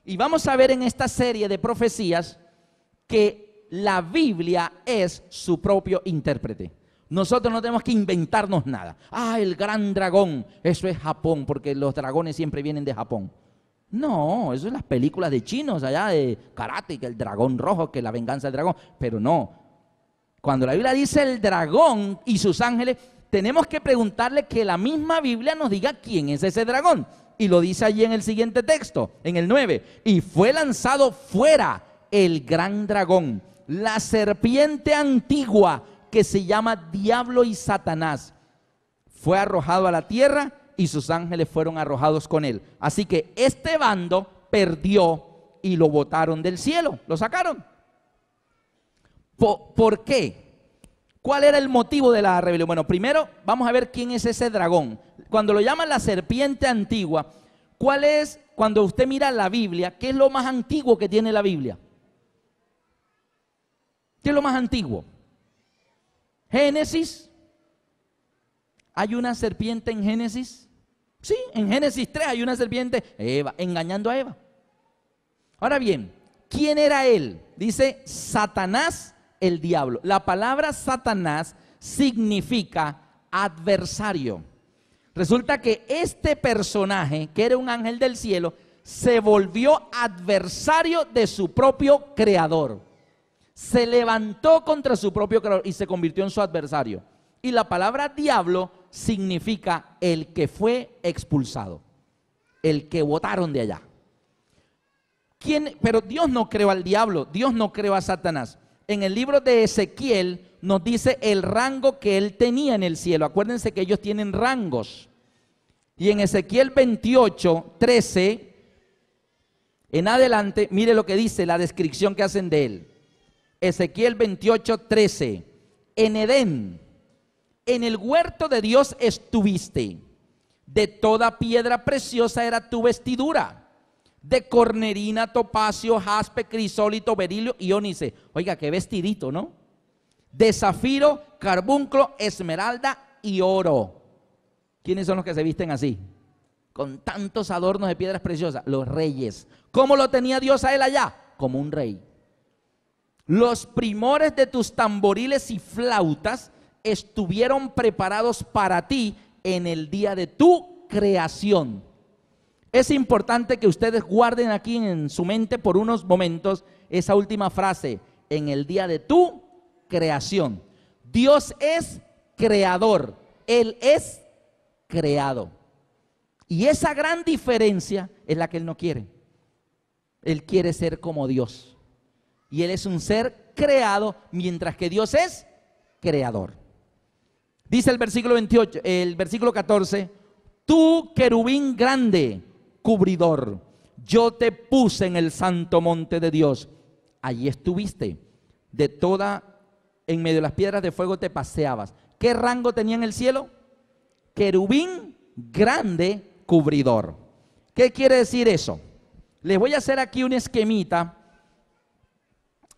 Speaker 1: Y vamos a ver en esta serie de profecías que la Biblia es su propio intérprete. Nosotros no tenemos que inventarnos nada. Ah, el gran dragón, eso es Japón, porque los dragones siempre vienen de Japón. No, eso es las películas de chinos allá de karate, que el dragón rojo, que la venganza del dragón. Pero no, cuando la Biblia dice el dragón y sus ángeles, tenemos que preguntarle que la misma Biblia nos diga quién es ese dragón. Y lo dice allí en el siguiente texto, en el 9. Y fue lanzado fuera el gran dragón, la serpiente antigua que se llama Diablo y Satanás. Fue arrojado a la tierra y sus ángeles fueron arrojados con él. Así que este bando perdió y lo botaron del cielo, lo sacaron. ¿Por, qué? ¿Cuál era el motivo de la rebelión? Bueno, primero vamos a ver quién es ese dragón. Cuando lo llaman la serpiente antigua, ¿cuál es, cuando usted mira la Biblia, qué es lo más antiguo que tiene la Biblia? ¿Qué es lo más antiguo? Génesis. ¿Hay una serpiente en Génesis? Sí, en Génesis 3 hay una serpiente, Eva, engañando a Eva. Ahora bien, ¿quién era él? Dice Satanás el diablo. La palabra Satanás significa adversario. Resulta que este personaje, que era un ángel del cielo, se volvió adversario de su propio creador. Se levantó contra su propio creador y se convirtió en su adversario. Y la palabra diablo significa el que fue expulsado, el que votaron de allá. Pero Dios no creó al diablo, Dios no creó a Satanás en el libro de Ezequiel nos dice el rango que él tenía en el cielo. Acuérdense que ellos tienen rangos. Y en Ezequiel 28, 13, en adelante, mire lo que dice, la descripción que hacen de él. Ezequiel 28, 13. En Edén, en el huerto de Dios estuviste. De toda piedra preciosa era tu vestidura de cornerina, topacio, jaspe, crisólito, berilio y ónice. Oiga, qué vestidito, ¿no? De zafiro, carbunclo, esmeralda y oro. ¿Quiénes son los que se visten así? Con tantos adornos de piedras preciosas. Los reyes. ¿Cómo lo tenía Dios a él allá? Como un rey. Los primores de tus tamboriles y flautas estuvieron preparados para ti en el día de tu creación. Es importante que ustedes guarden aquí en su mente por unos momentos esa última frase, en el día de tu creación. Dios es creador, Él es creado. Y esa gran diferencia es la que Él no quiere. Él quiere ser como Dios. Y Él es un ser creado, mientras que Dios es creador. Dice el versículo 28, el versículo 14, tú querubín grande cubridor. Yo te puse en el santo monte de Dios. Allí estuviste. De toda, en medio de las piedras de fuego te paseabas. ¿Qué rango tenía en el cielo? Querubín grande cubridor. ¿Qué quiere decir eso? Les voy a hacer aquí un esquemita.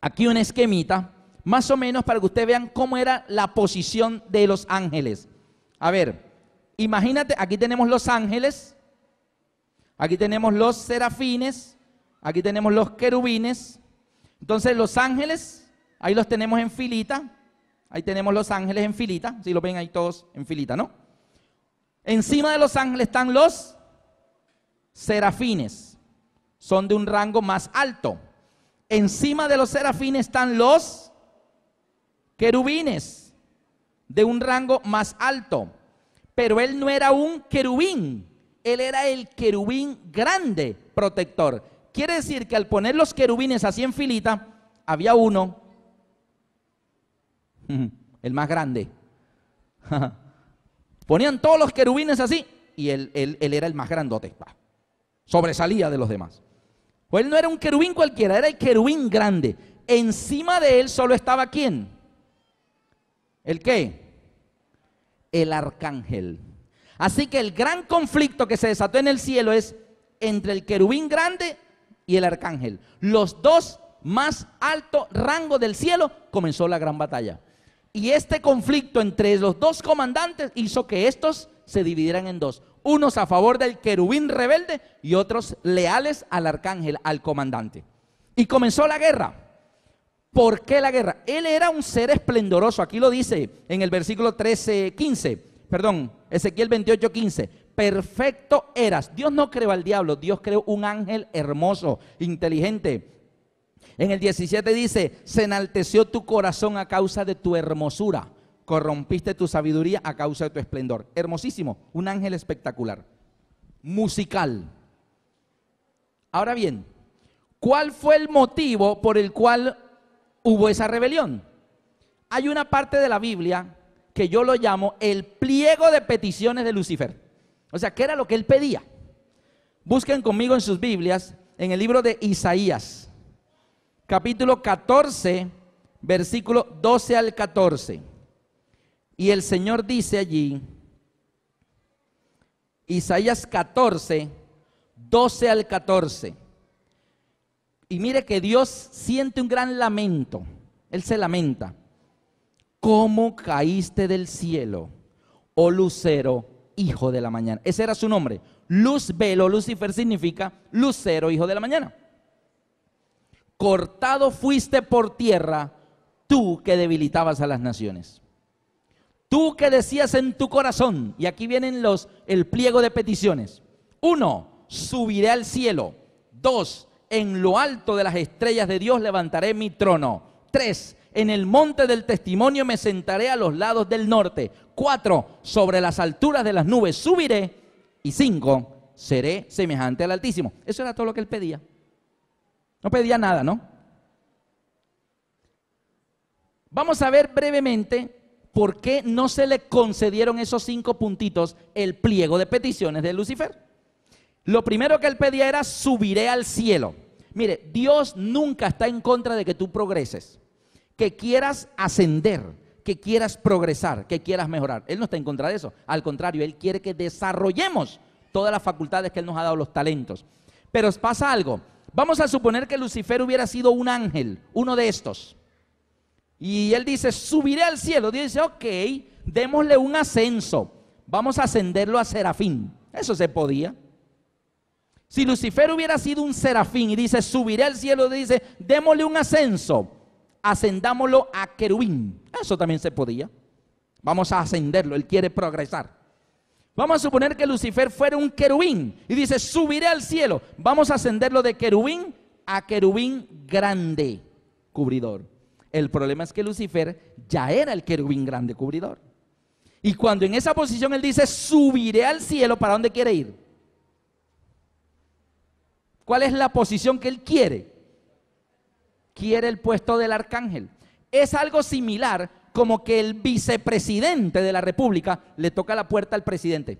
Speaker 1: Aquí un esquemita. Más o menos para que ustedes vean cómo era la posición de los ángeles. A ver, imagínate, aquí tenemos los ángeles. Aquí tenemos los serafines, aquí tenemos los querubines. Entonces los ángeles, ahí los tenemos en filita. Ahí tenemos los ángeles en filita, si lo ven ahí todos en filita, ¿no? Encima de los ángeles están los serafines. Son de un rango más alto. Encima de los serafines están los querubines, de un rango más alto. Pero él no era un querubín, él era el querubín grande protector. Quiere decir que al poner los querubines así en filita, había uno, el más grande. Ponían todos los querubines así y él, era el más grandote. Sobresalía de los demás. pues él no era un querubín cualquiera, era el querubín grande. Encima de él solo estaba quién? ¿El qué? El arcángel. Así que el gran conflicto que se desató en el cielo es entre el querubín grande y el arcángel. Los dos más alto rango del cielo comenzó la gran batalla. Y este conflicto entre los dos comandantes hizo que estos se dividieran en dos. Unos a favor del querubín rebelde y otros leales al arcángel, al comandante. Y comenzó la guerra. ¿Por qué la guerra? Él era un ser esplendoroso. Aquí lo dice en el versículo 13, 15 perdón, Ezequiel 28, 15. Perfecto eras. Dios no creó al diablo, Dios creó un ángel hermoso, inteligente. En el 17 dice, se enalteció tu corazón a causa de tu hermosura, corrompiste tu sabiduría a causa de tu esplendor. Hermosísimo, un ángel espectacular, musical. Ahora bien, ¿cuál fue el motivo por el cual hubo esa rebelión? Hay una parte de la Biblia que yo lo llamo el pliego de peticiones de Lucifer. O sea, ¿qué era lo que él pedía? Busquen conmigo en sus Biblias, en el libro de Isaías, capítulo 14, versículo 12 al 14. Y el Señor dice allí, Isaías 14, 12 al 14. Y mire que Dios siente un gran lamento, Él se lamenta. ¿Cómo caíste del cielo, oh lucero, hijo de la mañana? Ese era su nombre. Luz velo, Lucifer significa lucero, hijo de la mañana. Cortado fuiste por tierra, tú que debilitabas a las naciones. Tú que decías en tu corazón, y aquí vienen los el pliego de peticiones. Uno, subiré al cielo. Dos, en lo alto de las estrellas de Dios levantaré mi trono. Tres, en el monte del testimonio me sentaré a los lados del norte. Cuatro, sobre las alturas de las nubes subiré. Y cinco, seré semejante al Altísimo. Eso era todo lo que él pedía. No pedía nada, ¿no? Vamos a ver brevemente por qué no se le concedieron esos cinco puntitos el pliego de peticiones de Lucifer. Lo primero que él pedía era subiré al cielo. Mire, Dios nunca está en contra de que tú progreses que quieras ascender, que quieras progresar, que quieras mejorar. Él no está en contra de eso. Al contrario, Él quiere que desarrollemos todas las facultades que Él nos ha dado, los talentos. Pero pasa algo. Vamos a suponer que Lucifer hubiera sido un ángel, uno de estos. Y él dice, subiré al cielo. dice, ok, démosle un ascenso. Vamos a ascenderlo a serafín. Eso se podía. Si Lucifer hubiera sido un serafín y dice, subiré al cielo, dice, démosle un ascenso ascendámoslo a querubín. Eso también se podía. Vamos a ascenderlo, él quiere progresar. Vamos a suponer que Lucifer fuera un querubín y dice, subiré al cielo. Vamos a ascenderlo de querubín a querubín grande, cubridor. El problema es que Lucifer ya era el querubín grande, cubridor. Y cuando en esa posición él dice, subiré al cielo, ¿para dónde quiere ir? ¿Cuál es la posición que él quiere? quiere el puesto del arcángel. Es algo similar como que el vicepresidente de la República le toca la puerta al presidente.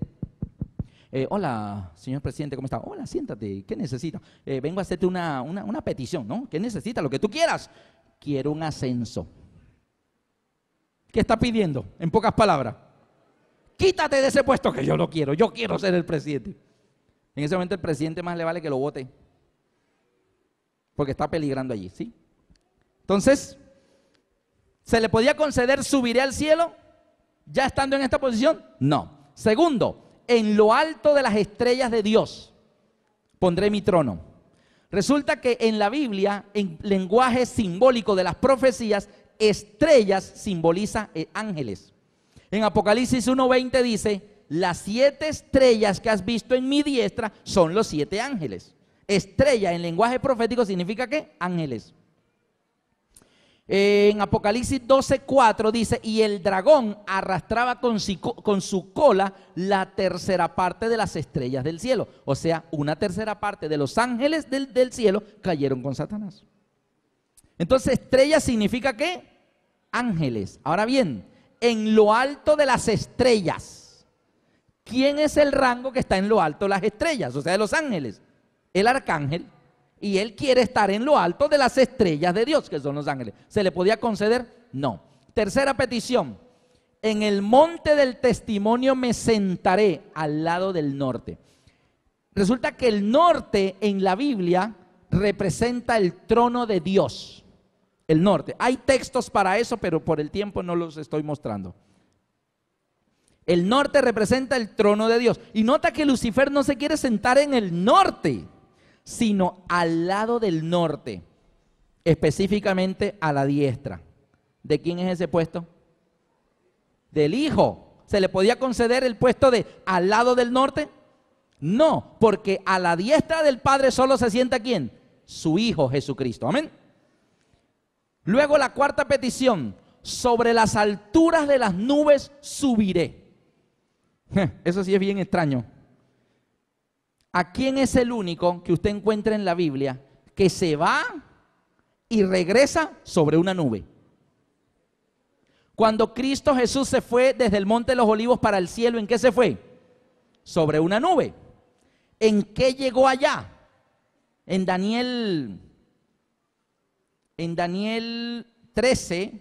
Speaker 1: Eh, hola, señor presidente, ¿cómo está? Hola, siéntate, ¿qué necesita? Eh, vengo a hacerte una, petición, ¿no? ¿Qué necesita? Lo que tú quieras. Quiero un ascenso. ¿Qué está pidiendo? En pocas palabras. Quítate de ese puesto que yo no quiero. Yo quiero ser el presidente. En ese momento el presidente más le vale que lo vote. Porque está peligrando allí, ¿sí? Entonces, ¿se le podía conceder subiré al cielo ya estando en esta posición? No. Segundo, en lo alto de las estrellas de Dios pondré mi trono. Resulta que en la Biblia, en lenguaje simbólico de las profecías, estrellas simboliza eh, ángeles. En Apocalipsis 1.20 dice, las siete estrellas que has visto en mi diestra son los siete ángeles. Estrella en lenguaje profético significa qué? Ángeles. En Apocalipsis 4 dice, y el dragón arrastraba con su, cola la tercera parte de las estrellas del cielo. O sea, una tercera parte de los ángeles del, cielo cayeron con Satanás. Entonces, estrella significa que Ángeles. Ahora bien, en lo alto de las estrellas, ¿quién es el rango que está en lo alto de las estrellas? O sea, de los ángeles. El arcángel y él quiere estar en lo alto de las estrellas de Dios, que son los ángeles. ¿Se le podía conceder? No. Tercera petición. En el monte del testimonio me sentaré al lado del norte. Resulta que el norte en la Biblia representa el trono de Dios. El norte. Hay textos para eso, pero por el tiempo no los estoy mostrando. El norte representa el trono de Dios. Y nota que Lucifer no se quiere sentar en el norte sino al lado del norte, específicamente a la diestra. ¿De quién es ese puesto? Del hijo. ¿Se le podía conceder el puesto de al lado del norte? No, porque a la diestra del Padre solo se sienta quién? Su Hijo Jesucristo. Amén. Luego la cuarta petición, sobre las alturas de las nubes subiré. Eso sí es bien extraño. ¿A quién es el único que usted encuentra en la Biblia que se va y regresa sobre una nube? Cuando Cristo Jesús se fue desde el Monte de los Olivos para el cielo, ¿en qué se fue? Sobre una nube. ¿En qué llegó allá? En Daniel en Daniel 13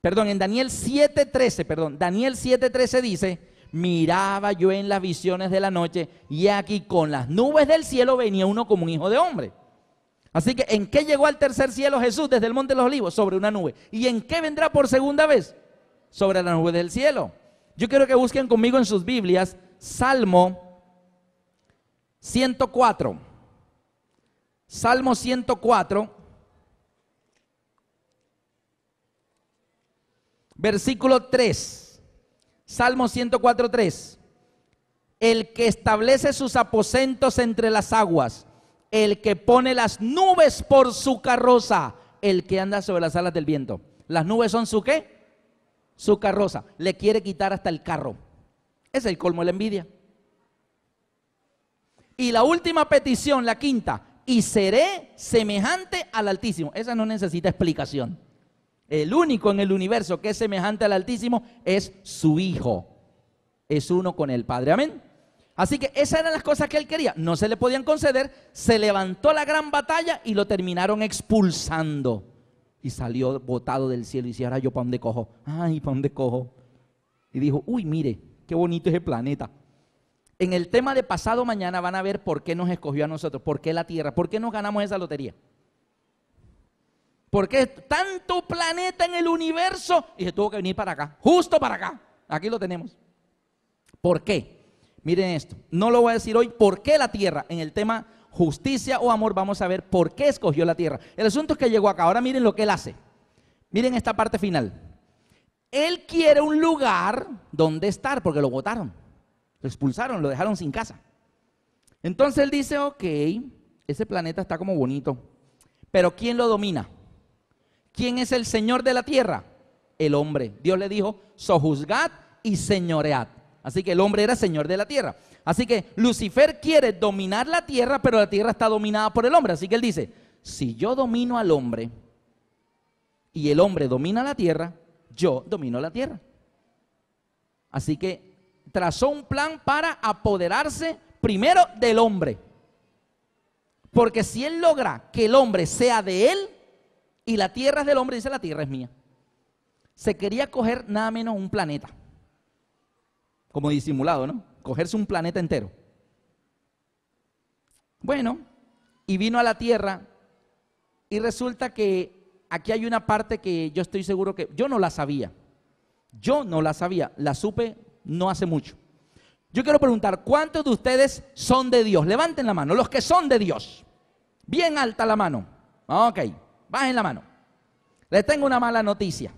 Speaker 1: Perdón, en Daniel 7:13, perdón, Daniel 7:13 dice miraba yo en las visiones de la noche y aquí con las nubes del cielo venía uno como un hijo de hombre. Así que, ¿en qué llegó al tercer cielo Jesús desde el Monte de los Olivos? Sobre una nube. ¿Y en qué vendrá por segunda vez? Sobre la nube del cielo. Yo quiero que busquen conmigo en sus Biblias Salmo 104. Salmo 104, versículo 3. Salmo 104.3. El que establece sus aposentos entre las aguas, el que pone las nubes por su carroza, el que anda sobre las alas del viento. ¿Las nubes son su qué? Su carroza. Le quiere quitar hasta el carro. Es el colmo de la envidia. Y la última petición, la quinta, y seré semejante al Altísimo. Esa no necesita explicación el único en el universo que es semejante al Altísimo, es su Hijo. Es uno con el Padre. Amén. Así que esas eran las cosas que él quería. No se le podían conceder. Se levantó la gran batalla y lo terminaron expulsando. Y salió botado del cielo y dice, ahora yo para dónde cojo. Ay, para dónde cojo. Y dijo, uy, mire, qué bonito es el planeta. En el tema de pasado mañana van a ver por qué nos escogió a nosotros, por qué la tierra, por qué nos ganamos esa lotería. ¿Por qué tanto planeta en el universo y se tuvo que venir para acá, justo para acá. Aquí lo tenemos. ¿Por qué? Miren esto. No lo voy a decir hoy por qué la Tierra. En el tema justicia o amor vamos a ver por qué escogió la Tierra. El asunto es que llegó acá. Ahora miren lo que él hace. Miren esta parte final. Él quiere un lugar donde estar porque lo votaron. Lo expulsaron, lo dejaron sin casa. Entonces él dice, ok, ese planeta está como bonito, pero ¿quién lo domina? ¿Quién es el Señor de la tierra? El hombre. Dios le dijo, sojuzgad y señoread. Así que el hombre era Señor de la tierra. Así que Lucifer quiere dominar la tierra, pero la tierra está dominada por el hombre. Así que él dice, si yo domino al hombre y el hombre domina la tierra, yo domino la tierra. Así que trazó un plan para apoderarse primero del hombre. Porque si él logra que el hombre sea de él, y la tierra es del hombre, dice la tierra es mía. Se quería coger nada menos un planeta. Como disimulado, ¿no? Cogerse un planeta entero. Bueno, y vino a la tierra y resulta que aquí hay una parte que yo estoy seguro que yo no la sabía. Yo no la sabía, la supe no hace mucho. Yo quiero preguntar, ¿cuántos de ustedes son de Dios? Levanten la mano, los que son de Dios. Bien alta la mano. Ok. Bajen la mano. Les tengo una mala noticia.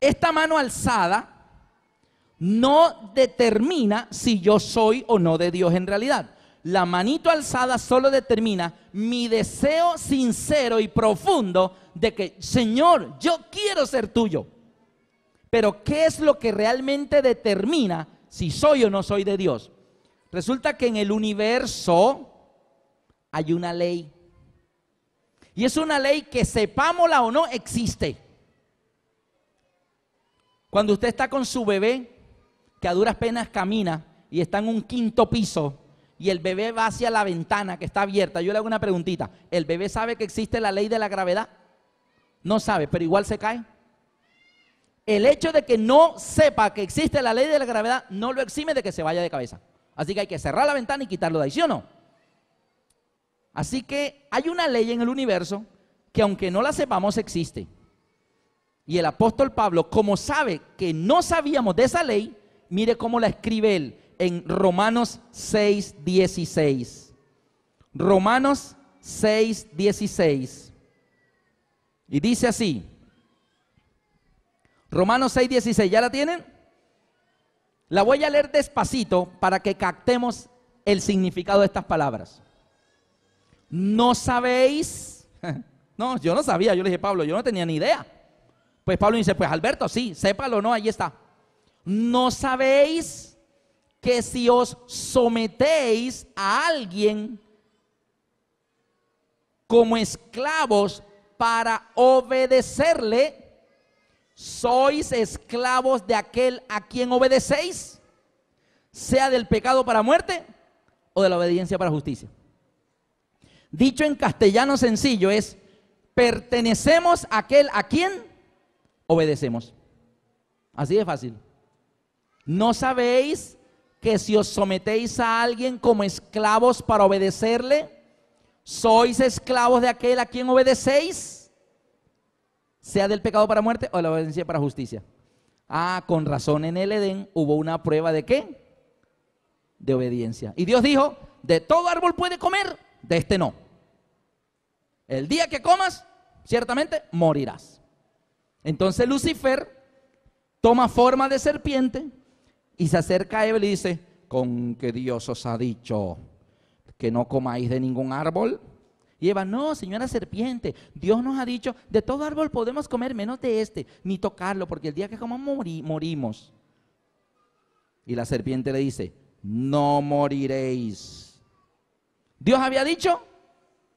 Speaker 1: Esta mano alzada no determina si yo soy o no de Dios en realidad. La manito alzada solo determina mi deseo sincero y profundo de que, Señor, yo quiero ser tuyo. Pero ¿qué es lo que realmente determina si soy o no soy de Dios? Resulta que en el universo hay una ley. Y es una ley que sepámosla o no existe. Cuando usted está con su bebé, que a duras penas camina y está en un quinto piso, y el bebé va hacia la ventana que está abierta, yo le hago una preguntita, ¿el bebé sabe que existe la ley de la gravedad? No sabe, pero igual se cae. El hecho de que no sepa que existe la ley de la gravedad no lo exime de que se vaya de cabeza. Así que hay que cerrar la ventana y quitarlo de ahí, ¿sí o no? Así que hay una ley en el universo que aunque no la sepamos existe. Y el apóstol Pablo, como sabe que no sabíamos de esa ley, mire cómo la escribe él en Romanos 6, 16. Romanos 6, 16. Y dice así. Romanos 6, 16. ¿Ya la tienen? La voy a leer despacito para que captemos el significado de estas palabras. ¿no sabéis? no, yo no sabía, yo le dije, Pablo, yo no tenía ni idea. Pues Pablo dice, pues Alberto, sí, sépalo, no, ahí está. ¿No sabéis que si os sometéis a alguien como esclavos para obedecerle, sois esclavos de aquel a quien obedecéis, sea del pecado para muerte o de la obediencia para justicia. Dicho en castellano sencillo es, pertenecemos a aquel a quien obedecemos. Así de fácil. ¿No sabéis que si os sometéis a alguien como esclavos para obedecerle, sois esclavos de aquel a quien obedecéis? Sea del pecado para muerte o de la obediencia para justicia. Ah, con razón en el Edén hubo una prueba de qué? De obediencia. Y Dios dijo, de todo árbol puede comer, de este no. El día que comas, ciertamente morirás. Entonces Lucifer toma forma de serpiente y se acerca a Eva y le dice, con que Dios os ha dicho que no comáis de ningún árbol. Y Eva, no, señora serpiente, Dios nos ha dicho, de todo árbol podemos comer menos de este, ni tocarlo, porque el día que comamos morimos. Y la serpiente le dice, no moriréis. Dios había dicho,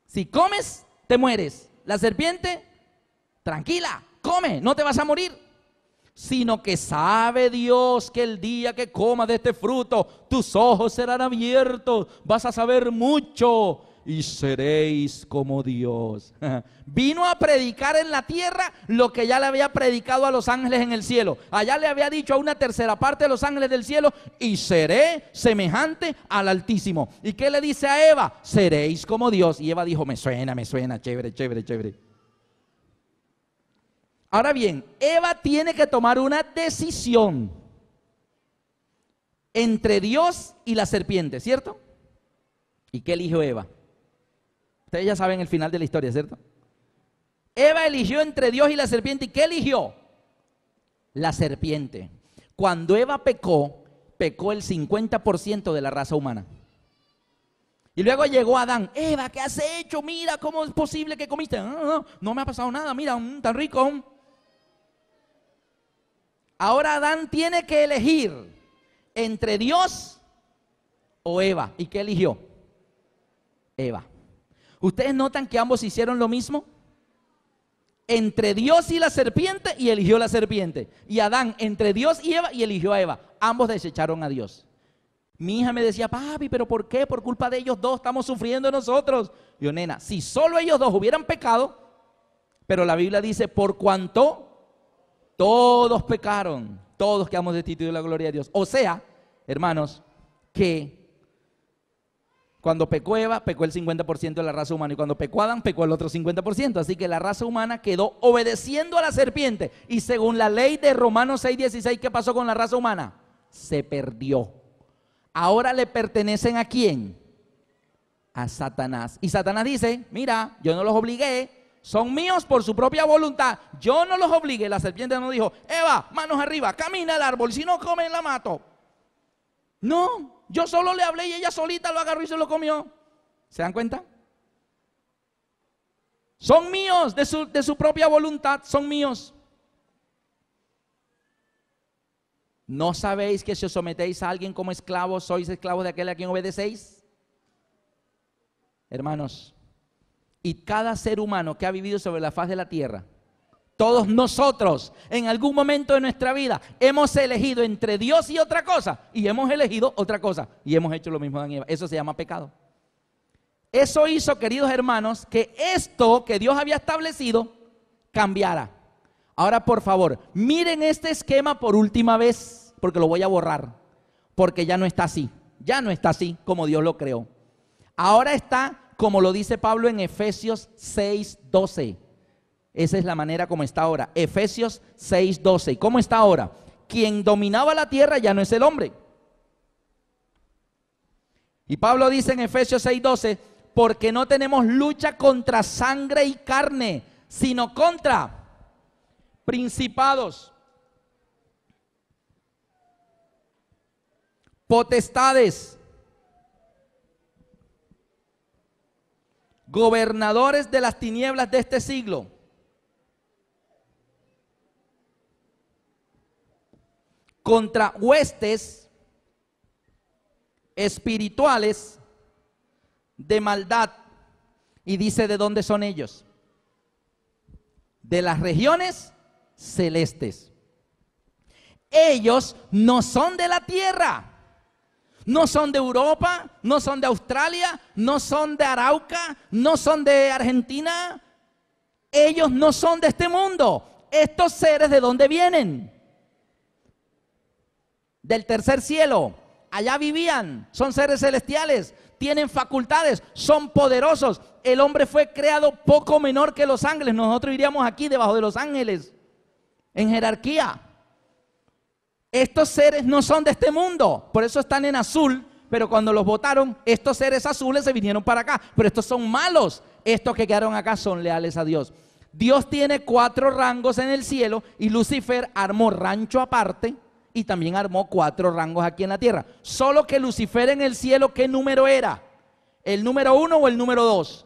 Speaker 1: si comes, te mueres. La serpiente, tranquila, come, no te vas a morir. Sino que sabe Dios que el día que comas de este fruto, tus ojos serán abiertos, vas a saber mucho y seréis como Dios. Vino a predicar en la tierra lo que ya le había predicado a los ángeles en el cielo. Allá le había dicho a una tercera parte de los ángeles del cielo, y seré semejante al Altísimo. ¿Y qué le dice a Eva? Seréis como Dios. Y Eva dijo, me suena, me suena, chévere, chévere, chévere. Ahora bien, Eva tiene que tomar una decisión entre Dios y la serpiente, ¿cierto? ¿Y qué eligió Eva? Ustedes ya saben el final de la historia, ¿cierto? Eva eligió entre Dios y la serpiente. ¿Y qué eligió? La serpiente. Cuando Eva pecó, pecó el 50% de la raza humana. Y luego llegó Adán, Eva, ¿qué has hecho? Mira, ¿cómo es posible que comiste? No, no, no me ha pasado nada, mira, mm, tan rico. Ahora Adán tiene que elegir entre Dios o Eva. ¿Y qué eligió? Eva. ¿Ustedes notan que ambos hicieron lo mismo? Entre Dios y la serpiente y eligió la serpiente. Y Adán entre Dios y Eva y eligió a Eva. Ambos desecharon a Dios. Mi hija me decía, papi, pero ¿por qué? Por culpa de ellos dos estamos sufriendo nosotros. Yo, nena, si solo ellos dos hubieran pecado, pero la Biblia dice, por cuanto todos pecaron, todos que hemos de la gloria de Dios. O sea, hermanos, que cuando pecó Eva, pecó el 50% de la raza humana. Y cuando pecó pecó el otro 50%. Así que la raza humana quedó obedeciendo a la serpiente. Y según la ley de Romanos 6:16, ¿qué pasó con la raza humana? Se perdió. Ahora le pertenecen a quién? A Satanás. Y Satanás dice, mira, yo no los obligué. Son míos por su propia voluntad. Yo no los obligué. La serpiente no dijo, Eva, manos arriba, camina al árbol. Si no comen, la mato. No, yo solo le hablé y ella solita lo agarró y se lo comió. ¿Se dan cuenta? Son míos, de su, propia voluntad, son míos. ¿No sabéis que si os sometéis a alguien como esclavo, sois esclavos de aquel a quien obedecéis? Hermanos, y cada ser humano que ha vivido sobre la faz de la tierra, todos nosotros en algún momento de nuestra vida hemos elegido entre Dios y otra cosa y hemos elegido otra cosa y hemos hecho lo mismo Eso se llama pecado. Eso hizo, queridos hermanos, que esto que Dios había establecido cambiara. Ahora, por favor, miren este esquema por última vez, porque lo voy a borrar, porque ya no está así. Ya no está así como Dios lo creó. Ahora está como lo dice Pablo en Efesios 6:12. Esa es la manera como está ahora. Efesios 6:12. ¿Y cómo está ahora? Quien dominaba la tierra ya no es el hombre. Y Pablo dice en Efesios 6:12, porque no tenemos lucha contra sangre y carne, sino contra principados, potestades, gobernadores de las tinieblas de este siglo contra huestes espirituales de maldad. Y dice de dónde son ellos. De las regiones celestes. Ellos no son de la tierra. No son de Europa, no son de Australia, no son de Arauca, no son de Argentina. Ellos no son de este mundo. Estos seres de dónde vienen? del tercer cielo. Allá vivían, son seres celestiales, tienen facultades, son poderosos. El hombre fue creado poco menor que los ángeles. Nosotros iríamos aquí debajo de los ángeles, en jerarquía. Estos seres no son de este mundo, por eso están en azul, pero cuando los votaron, estos seres azules se vinieron para acá. Pero estos son malos, estos que quedaron acá son leales a Dios. Dios tiene cuatro rangos en el cielo y Lucifer armó rancho aparte y también armó cuatro rangos aquí en la tierra. Solo que Lucifer en el cielo, ¿qué número era? ¿El número uno o el número dos?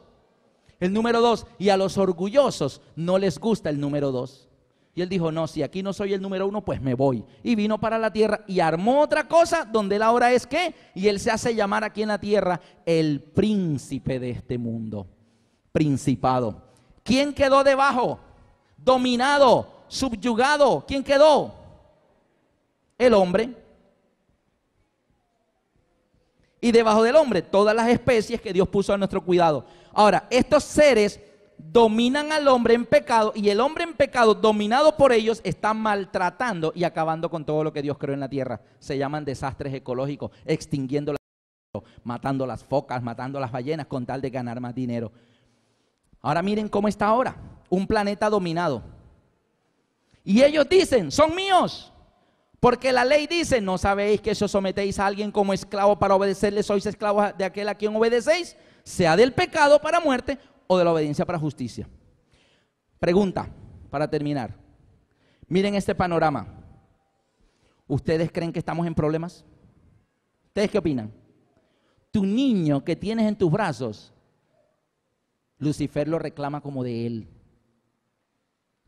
Speaker 1: El número dos. Y a los orgullosos no les gusta el número dos. Y él dijo, no, si aquí no soy el número uno, pues me voy. Y vino para la tierra y armó otra cosa donde la ahora es qué. Y él se hace llamar aquí en la tierra el príncipe de este mundo. Principado. ¿Quién quedó debajo? Dominado, subyugado. ¿Quién quedó? el hombre, y debajo del hombre todas las especies que Dios puso a nuestro cuidado. Ahora, estos seres dominan al hombre en pecado y el hombre en pecado dominado por ellos está maltratando y acabando con todo lo que Dios creó en la tierra. Se llaman desastres ecológicos, extinguiendo la matando las focas, matando las ballenas con tal de ganar más dinero. Ahora miren cómo está ahora, un planeta dominado. Y ellos dicen, son míos. Porque la ley dice, no sabéis que os sometéis a alguien como esclavo para obedecerle, sois esclavos de aquel a quien obedecéis, sea del pecado para muerte o de la obediencia para justicia. Pregunta, para terminar. Miren este panorama. ¿Ustedes creen que estamos en problemas? ¿Ustedes qué opinan? Tu niño que tienes en tus brazos, Lucifer lo reclama como de él.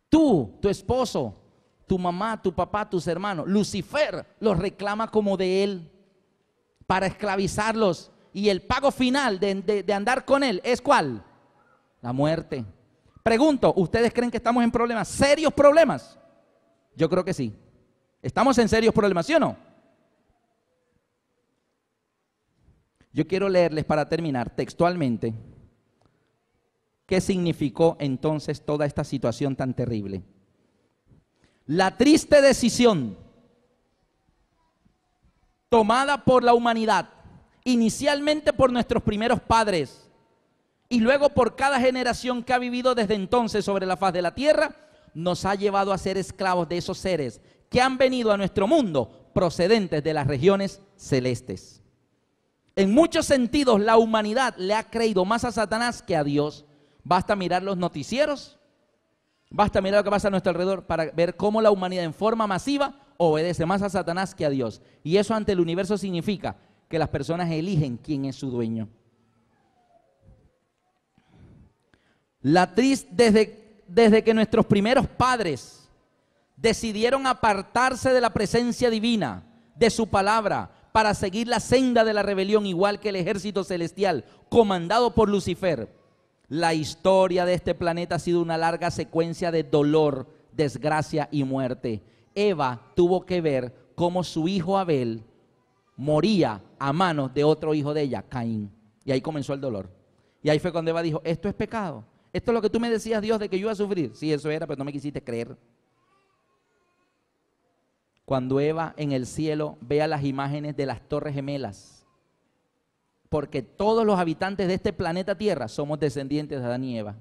Speaker 1: Tú, tu esposo, tu mamá, tu papá, tus hermanos. Lucifer los reclama como de él para esclavizarlos. Y el pago final de, andar con él es cuál? La muerte. Pregunto, ¿ustedes creen que estamos en problemas? ¿Serios problemas? Yo creo que sí. Estamos en serios problemas, ¿sí o no? Yo quiero leerles para terminar textualmente qué significó entonces toda esta situación tan terrible. La triste decisión tomada por la humanidad, inicialmente por nuestros primeros padres y luego por cada generación que ha vivido desde entonces sobre la faz de la tierra, nos ha llevado a ser esclavos de esos seres que han venido a nuestro mundo procedentes de las regiones celestes. En muchos sentidos la humanidad le ha creído más a Satanás que a Dios. Basta mirar los noticieros Basta mirar lo que pasa a nuestro alrededor para ver cómo la humanidad en forma masiva obedece más a Satanás que a Dios. Y eso ante el universo significa que las personas eligen quién es su dueño. La triste, desde, desde que nuestros primeros padres decidieron apartarse de la presencia divina, de su palabra, para seguir la senda de la rebelión, igual que el ejército celestial, comandado por Lucifer la historia de este planeta ha sido una larga secuencia de dolor, desgracia y muerte. Eva tuvo que ver cómo su hijo Abel moría a manos de otro hijo de ella, Caín. Y ahí comenzó el dolor. Y ahí fue cuando Eva dijo, esto es pecado. Esto es lo que tú me decías, Dios, de que yo iba a sufrir. Sí, eso era, pero no me quisiste creer. Cuando Eva en el cielo vea las imágenes de las torres gemelas, porque todos los habitantes de este planeta Tierra somos descendientes de Adán y Eva.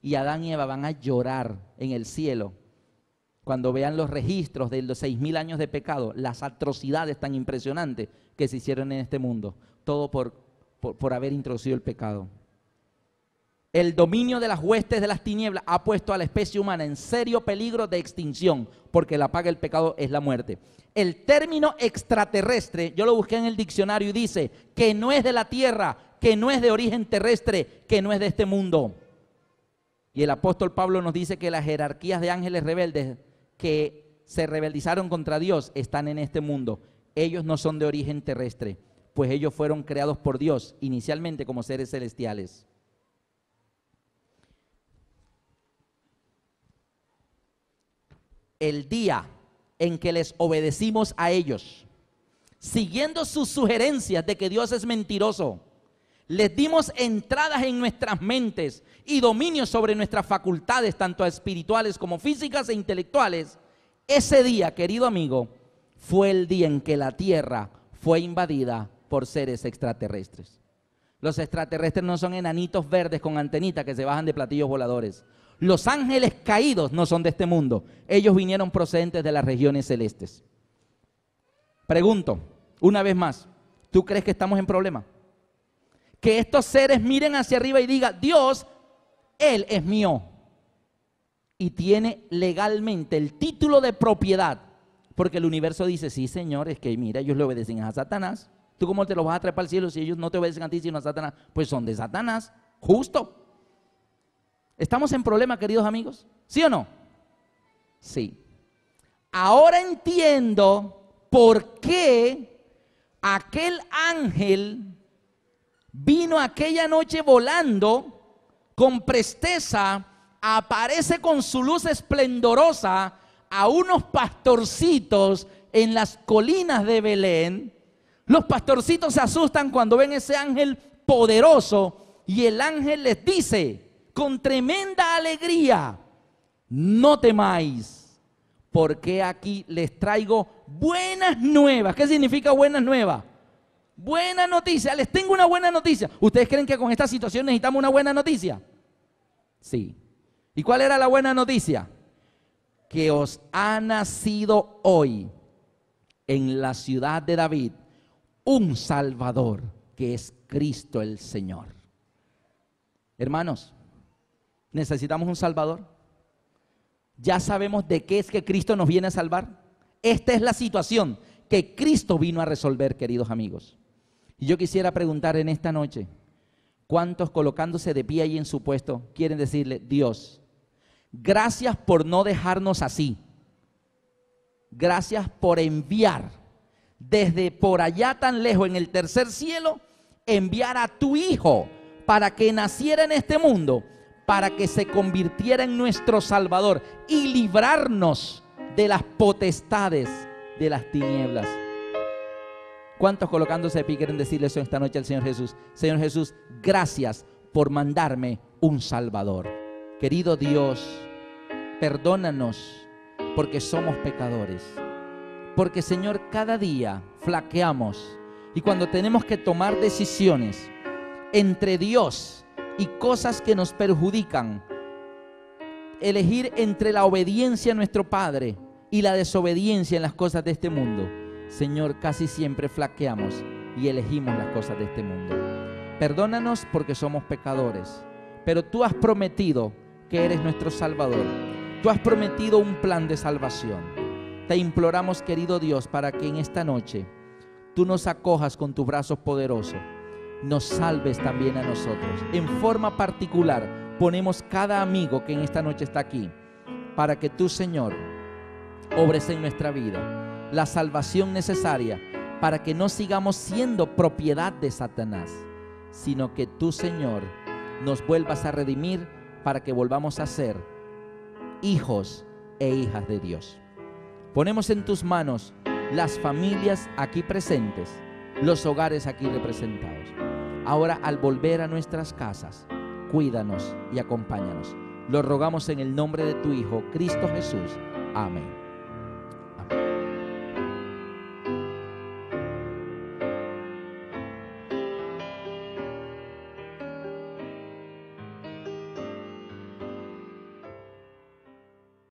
Speaker 1: Y Adán y Eva van a llorar en el cielo cuando vean los registros de los seis años de pecado, las atrocidades tan impresionantes que se hicieron en este mundo, todo por, por haber introducido el pecado. El dominio de las huestes de las tinieblas ha puesto a la especie humana en serio peligro de extinción, porque la paga del pecado es la muerte. El término extraterrestre, yo lo busqué en el diccionario y dice que no es de la tierra, que no es de origen terrestre, que no es de este mundo. Y el apóstol Pablo nos dice que las jerarquías de ángeles rebeldes que se rebeldizaron contra Dios están en este mundo. Ellos no son de origen terrestre, pues ellos fueron creados por Dios inicialmente como seres celestiales. El día en que les obedecimos a ellos, siguiendo sus sugerencias de que Dios es mentiroso. Les dimos entradas en nuestras mentes y dominio sobre nuestras facultades, tanto espirituales como físicas e intelectuales. Ese día, querido amigo, fue el día en que la tierra fue invadida por seres extraterrestres. Los extraterrestres no son enanitos verdes con antenitas que se bajan de platillos voladores. Los ángeles caídos no son de este mundo. Ellos vinieron procedentes de las regiones celestes. Pregunto, una vez más, ¿tú crees que estamos en problema? Que estos seres miren hacia arriba y digan, Dios, Él es mío. Y tiene legalmente el título de propiedad. Porque el universo dice, sí, Señor, es que mira, ellos le obedecen a Satanás. ¿Tú cómo te los vas a traer para el cielo si ellos no te obedecen a ti, sino a Satanás? Pues son de Satanás, justo. ¿Estamos en problema, queridos amigos? ¿Sí o no? Sí. Ahora entiendo por qué aquel ángel vino aquella noche volando con presteza, aparece con su luz esplendorosa a unos pastorcitos en las colinas de Belén. Los pastorcitos se asustan cuando ven ese ángel poderoso y el ángel les dice, con tremenda alegría, no temáis, porque aquí les traigo buenas nuevas. ¿Qué significa buenas nuevas? Buena noticia, les tengo una buena noticia. ¿Ustedes creen que con esta situación necesitamos una buena noticia? Sí. ¿Y cuál era la buena noticia? Que os ha nacido hoy en la ciudad de David un Salvador, que es Cristo el Señor. Hermanos, necesitamos un Salvador. Ya sabemos de qué es que Cristo nos viene a salvar. Esta es la situación que Cristo vino a resolver, queridos amigos. Y yo quisiera preguntar en esta noche, ¿cuántos colocándose de pie ahí en su puesto quieren decirle, Dios, gracias por no dejarnos así? Gracias por enviar desde por allá tan lejos en el tercer cielo, enviar a tu Hijo para que naciera en este mundo para que se convirtiera en nuestro Salvador y librarnos de las potestades de las tinieblas. ¿Cuántos colocándose de pie quieren decirle eso esta noche al Señor Jesús? Señor Jesús, gracias por mandarme un Salvador. Querido Dios, perdónanos porque somos pecadores. Porque Señor, cada día flaqueamos y cuando tenemos que tomar decisiones entre Dios y cosas que nos perjudican. Elegir entre la obediencia a nuestro Padre y la desobediencia en las cosas de este mundo. Señor, casi siempre flaqueamos y elegimos las cosas de este mundo. Perdónanos porque somos pecadores, pero tú has prometido que eres nuestro Salvador. Tú has prometido un plan de salvación. Te imploramos, querido Dios, para que en esta noche tú nos acojas con tus brazos poderosos nos salves también a nosotros. En forma particular, ponemos cada amigo que en esta noche está aquí, para que tú, Señor, obres en nuestra vida la salvación necesaria para que no sigamos siendo propiedad de Satanás, sino que tú, Señor, nos vuelvas a redimir para que volvamos a ser hijos e hijas de Dios. Ponemos en tus manos las familias aquí presentes, los hogares aquí representados. Ahora al volver a nuestras casas, cuídanos y acompáñanos. Lo rogamos en el nombre de tu Hijo, Cristo Jesús. Amén.